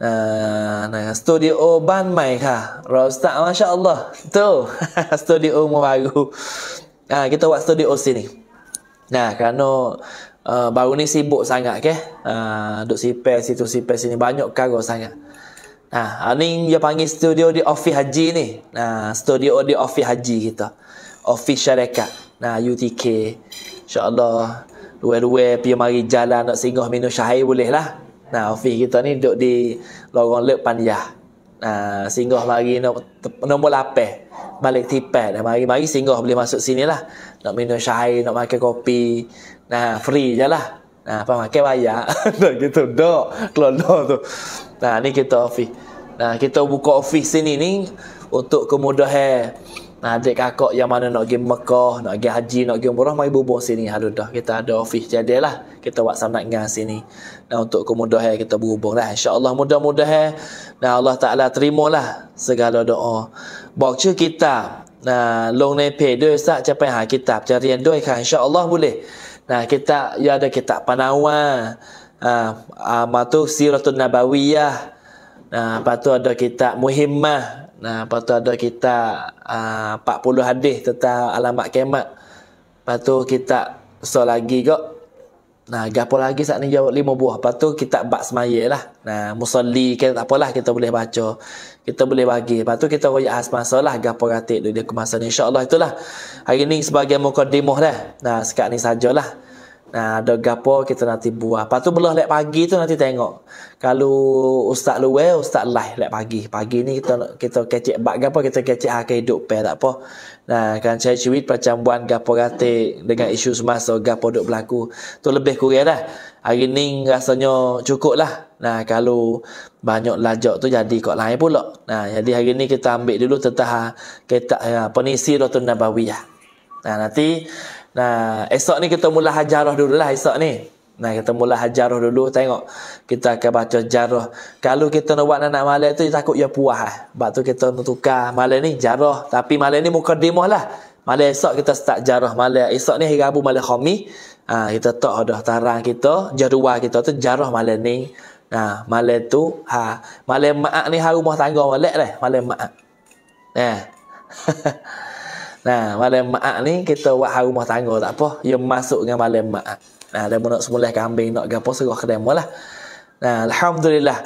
Uh, nah, studio Ban Mai ha. Rostak masya-Allah. Tu. studio baru. Uh, ah, kita buat studio sini. Nah, kerana uh, baru ni sibuk sangat ke. Okay? Uh, duk sipe situ sipe sini banyak kargo sangat. Nah, uh, ni dia panggil studio di Ofi Haji ni. Nah, studio di Ofi Haji kita. Gitu ofis syarikat. Nah, UTK. InsyaAllah. Dua-dua pergi mari jalan nak singgah minum syahir boleh lah. Nah, ofis kita ni duduk di lorong lep panjah. Nah, singgah mari nak nombor lapeh. Balik tipet. Nah, mari-mari singgah boleh masuk sini lah. Nak minum syahir, nak makan kopi. Nah, free je lah. Nah, apa makan bayar. nah, gitu. Dok. Kelodok tu. Nah, ni kita ofis. Nah, kita buka ofis sini ni untuk kemudahan Nah, adik kakak yang mana nak pergi Mekah, nak pergi haji, nak pergi umrah, mari bubuh sini dah Kita ada ofis jadilah. Kita buat sanad dengan sini. Dan untuk kemudahan kita berhubung lah. Insya Allah mudah-mudahan. Dan Allah Ta'ala terimalah segala doa. Baca kita. Nah, long ni pay dua sah capai ha kitab cari yang dua kan insya Allah boleh. Nah kita ya ada kita panawa, ah ha, matu ha, siratul nabawiyah, nah patu ada kita muhimmah, Nah, lepas tu ada kita ah, uh, 40 hadis tentang alamat kiamat. Lepas tu kita so lagi kok. Nah, gapo lagi saat ni jawab lima buah. Lepas tu kita bak semayik lah. Nah, musalli kita tak apalah kita boleh baca. Kita boleh bagi. Lepas tu kita royak asmasa lah. Gapo ratik dia kemasan Insya Allah itulah. Hari ni sebagai mukaddimuh lah. Nah, sekat ni sajalah. lah. Nah, ada gapo kita nanti buah. Lepas tu belah lek pagi tu nanti tengok. Kalau ustaz luwe, ustaz lah lek pagi. Pagi ni kita kita kecek bak gapo kita kecek akan hidup pe tak apa. Nah, kan saya cuit macam buan gapo rate dengan isu semasa gapo duk berlaku. Tu lebih kurang dah. Hari ni rasanya cukup lah. Nah, kalau banyak lajak tu jadi kok lain pula. Nah, jadi hari ni kita ambil dulu tentang kita apa ni Sirah Nabawiyah. Nah, nanti Nah, esok ni kita mula hajarah dulu lah esok ni. Nah, kita mula hajarah dulu. Tengok, kita akan baca jarah. Kalau kita nak buat anak malam tu, takut dia puas lah. Sebab tu kita nak tukar malam ni jarah. Tapi malam ni muka demoh lah. Malam esok kita start jarah malam. Esok ni hari abu malam khomi. Ha, ah, kita tak ada tarang kita. Jadual kita tu jarah malam ni. Nah, malam tu. Ha, malam maak ni hari rumah tangga malam lah. Malam maak. Nah. Eh. Nah, malam ma'at ni kita buat hari rumah tangga tak apa. Ia masuk dengan malam ma'at. Nah, dia nak semula kambing, nak gapo serah ke demo lah. Nah, Alhamdulillah.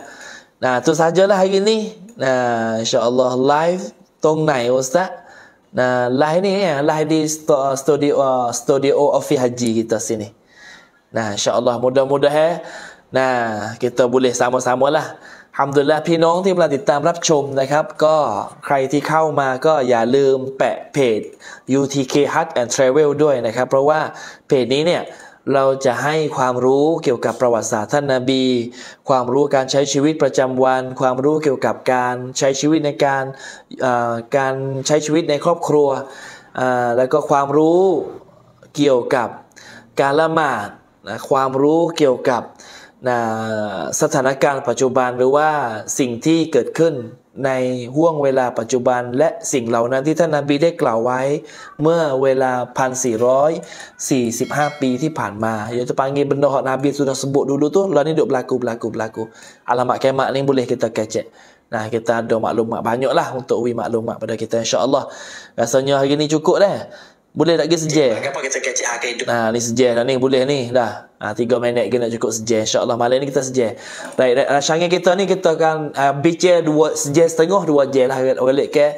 Nah, tu sajalah hari ni. Nah, insya Allah live. Tong Nai Ustaz. Nah, live ni ya. Live di studio uh, studio of Haji kita sini. Nah, insya Allah mudah-mudahan. Nah, kita boleh sama-sama lah. -sama ทำดุลและพี่น้องที่มาติดตามรับชมนะครับ ก็ใครที่เข้ามาก็อย่าลืมแปะเพจ UTK Hut and Travel ด้วยนะครับเพราะว่าเพจนี้เนี่ยเราจะให้ความรู้เกี่ยวกับประวัติศาสตร์ท่านนาบี ความรู้การใช้ชีวิตประจำวัน ความรู้เกี่ยวกับการใช้ชีวิตในการการใช้ชีวิตในครอบครัวแล้วก็ความรู้เกี่ยวกับการละหมาดความรู้เกี่ยวกับนะสถานการณ์ปัจจุบันหรือว่าสิ่งที่เกิดขึ้นในห่วงเวลาปัจจุบันและสิ่งเหล่านั้นที่ท่านนาบีได้กล่าวไว้เมื่อเวลา1445 ปีที่ผ่านมาอย่าจะปังเงินบรรดานาบีสุนัสบุดูดูตัวเรานี่ดูบลากูบลากูบลากูอัลลอฮ์มาแค่มาเนี่ยบุเลห์ก่ตาแก่เจ Nah kita ada m า k l u m a t banyaklah untuk wi maklumat pada ิ i t a insyaallah. Rasanya h a r ก ini cukup dah. Boleh tak pergi sejar? Okay, apa kita kecil akhir hidup? Nah, ni sejar dah ni. Boleh ni. Dah. Ha, tiga minit kita nak cukup sejar. InsyaAllah malam ni kita sejar. Baik, right, rasanya ah, kita ni kita akan uh, ah, bicar dua sejar setengah, dua jar lah. Boleh ke?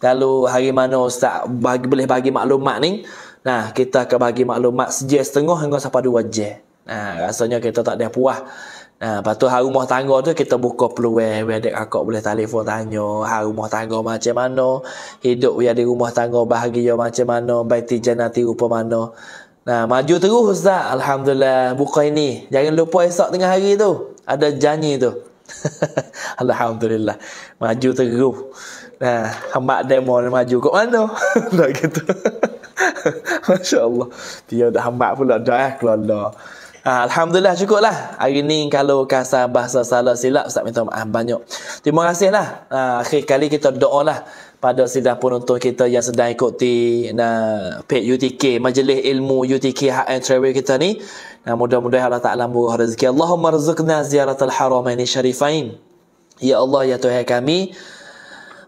Lalu hari mana Ustaz bagi, boleh bagi maklumat ni? Nah, kita akan bagi maklumat sejar setengah hingga sampai dua jar. Nah, rasanya kita tak ada puas. Ha, lepas tu hari rumah tangga tu kita buka peluang Biar adik akak boleh telefon tanya Hari rumah tangga macam mana Hidup biar di rumah tangga bahagia macam mana Baiti jenati rupa mana Nah maju terus Ustaz Alhamdulillah buka ini Jangan lupa esok tengah hari tu Ada janji tu Alhamdulillah Maju terus Nah, hambat demo ni maju kok mana? Tak gitu. Masya-Allah. Dia dah hambat pula dah keluar. Ah, Alhamdulillah cukup lah. Hari ni kalau kasar bahasa salah silap, Ustaz minta maaf banyak. Terima kasih lah. Ah, akhir kali kita doa lah pada sidang penonton kita yang sedang ikuti na page UTK, Majlis Ilmu UTK Hak and Travel kita ni. mudah mudah Allah Ta'ala murah rezeki. Allahumma rizukna ziaratul ini syarifain. Ya Allah, Ya Tuhan kami,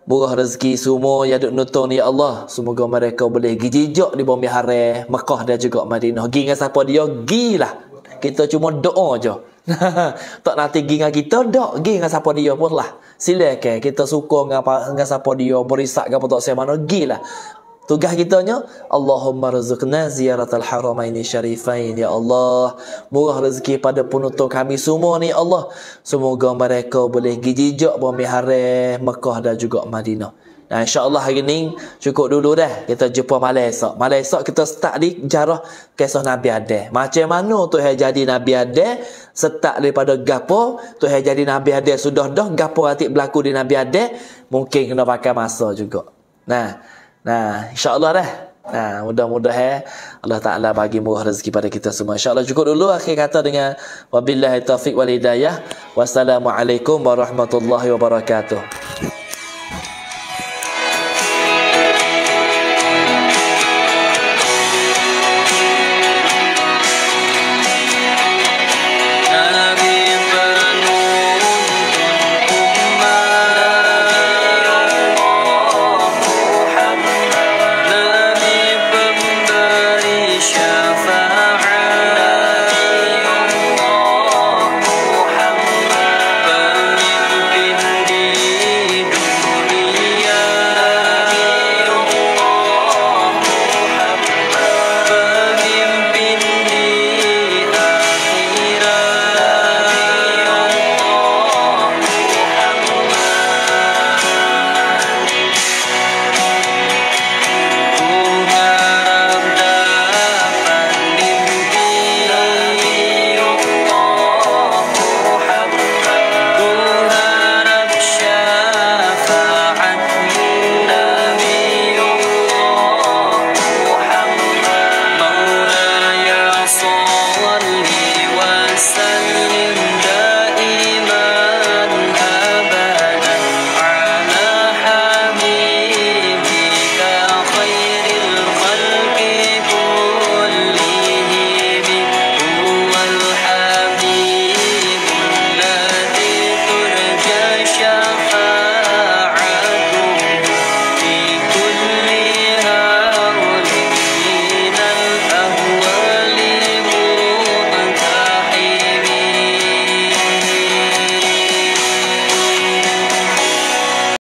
Murah rezeki semua yang duduk nonton ya Allah. Semoga mereka boleh gijijok di bumi harai Mekah dan juga Madinah. Gi dengan siapa dia? Gi lah. Kita cuma doa je. tak nak tinggi dengan kita, tak pergi dengan siapa dia pun lah. Sila ke, kita suka dengan, dengan siapa dia, berisak ke apa tak siapa mana, pergi lah. Tugas kita nya Allahumma rizqna ziyaratal haramaini syarifain ya Allah. Murah rezeki pada penonton kami semua ni Allah. Semoga mereka boleh bumi memihare Mekah dan juga Madinah. Nah insyaAllah hari ni cukup dulu dah. Kita jumpa malam esok. Malam esok kita start di jarah kisah Nabi Adel. Macam mana tu yang jadi Nabi Adel? Start daripada gapo tu yang jadi Nabi Adel sudah dah. Gapo hati berlaku di Nabi Adel. Mungkin kena pakai masa juga. Nah, nah insyaAllah dah. Nah, mudah-mudahan mudah eh, Allah Taala bagi murah rezeki pada kita semua. Insya-Allah cukup dulu akhir kata dengan wabillahi taufik wal hidayah. Wassalamualaikum warahmatullahi wabarakatuh.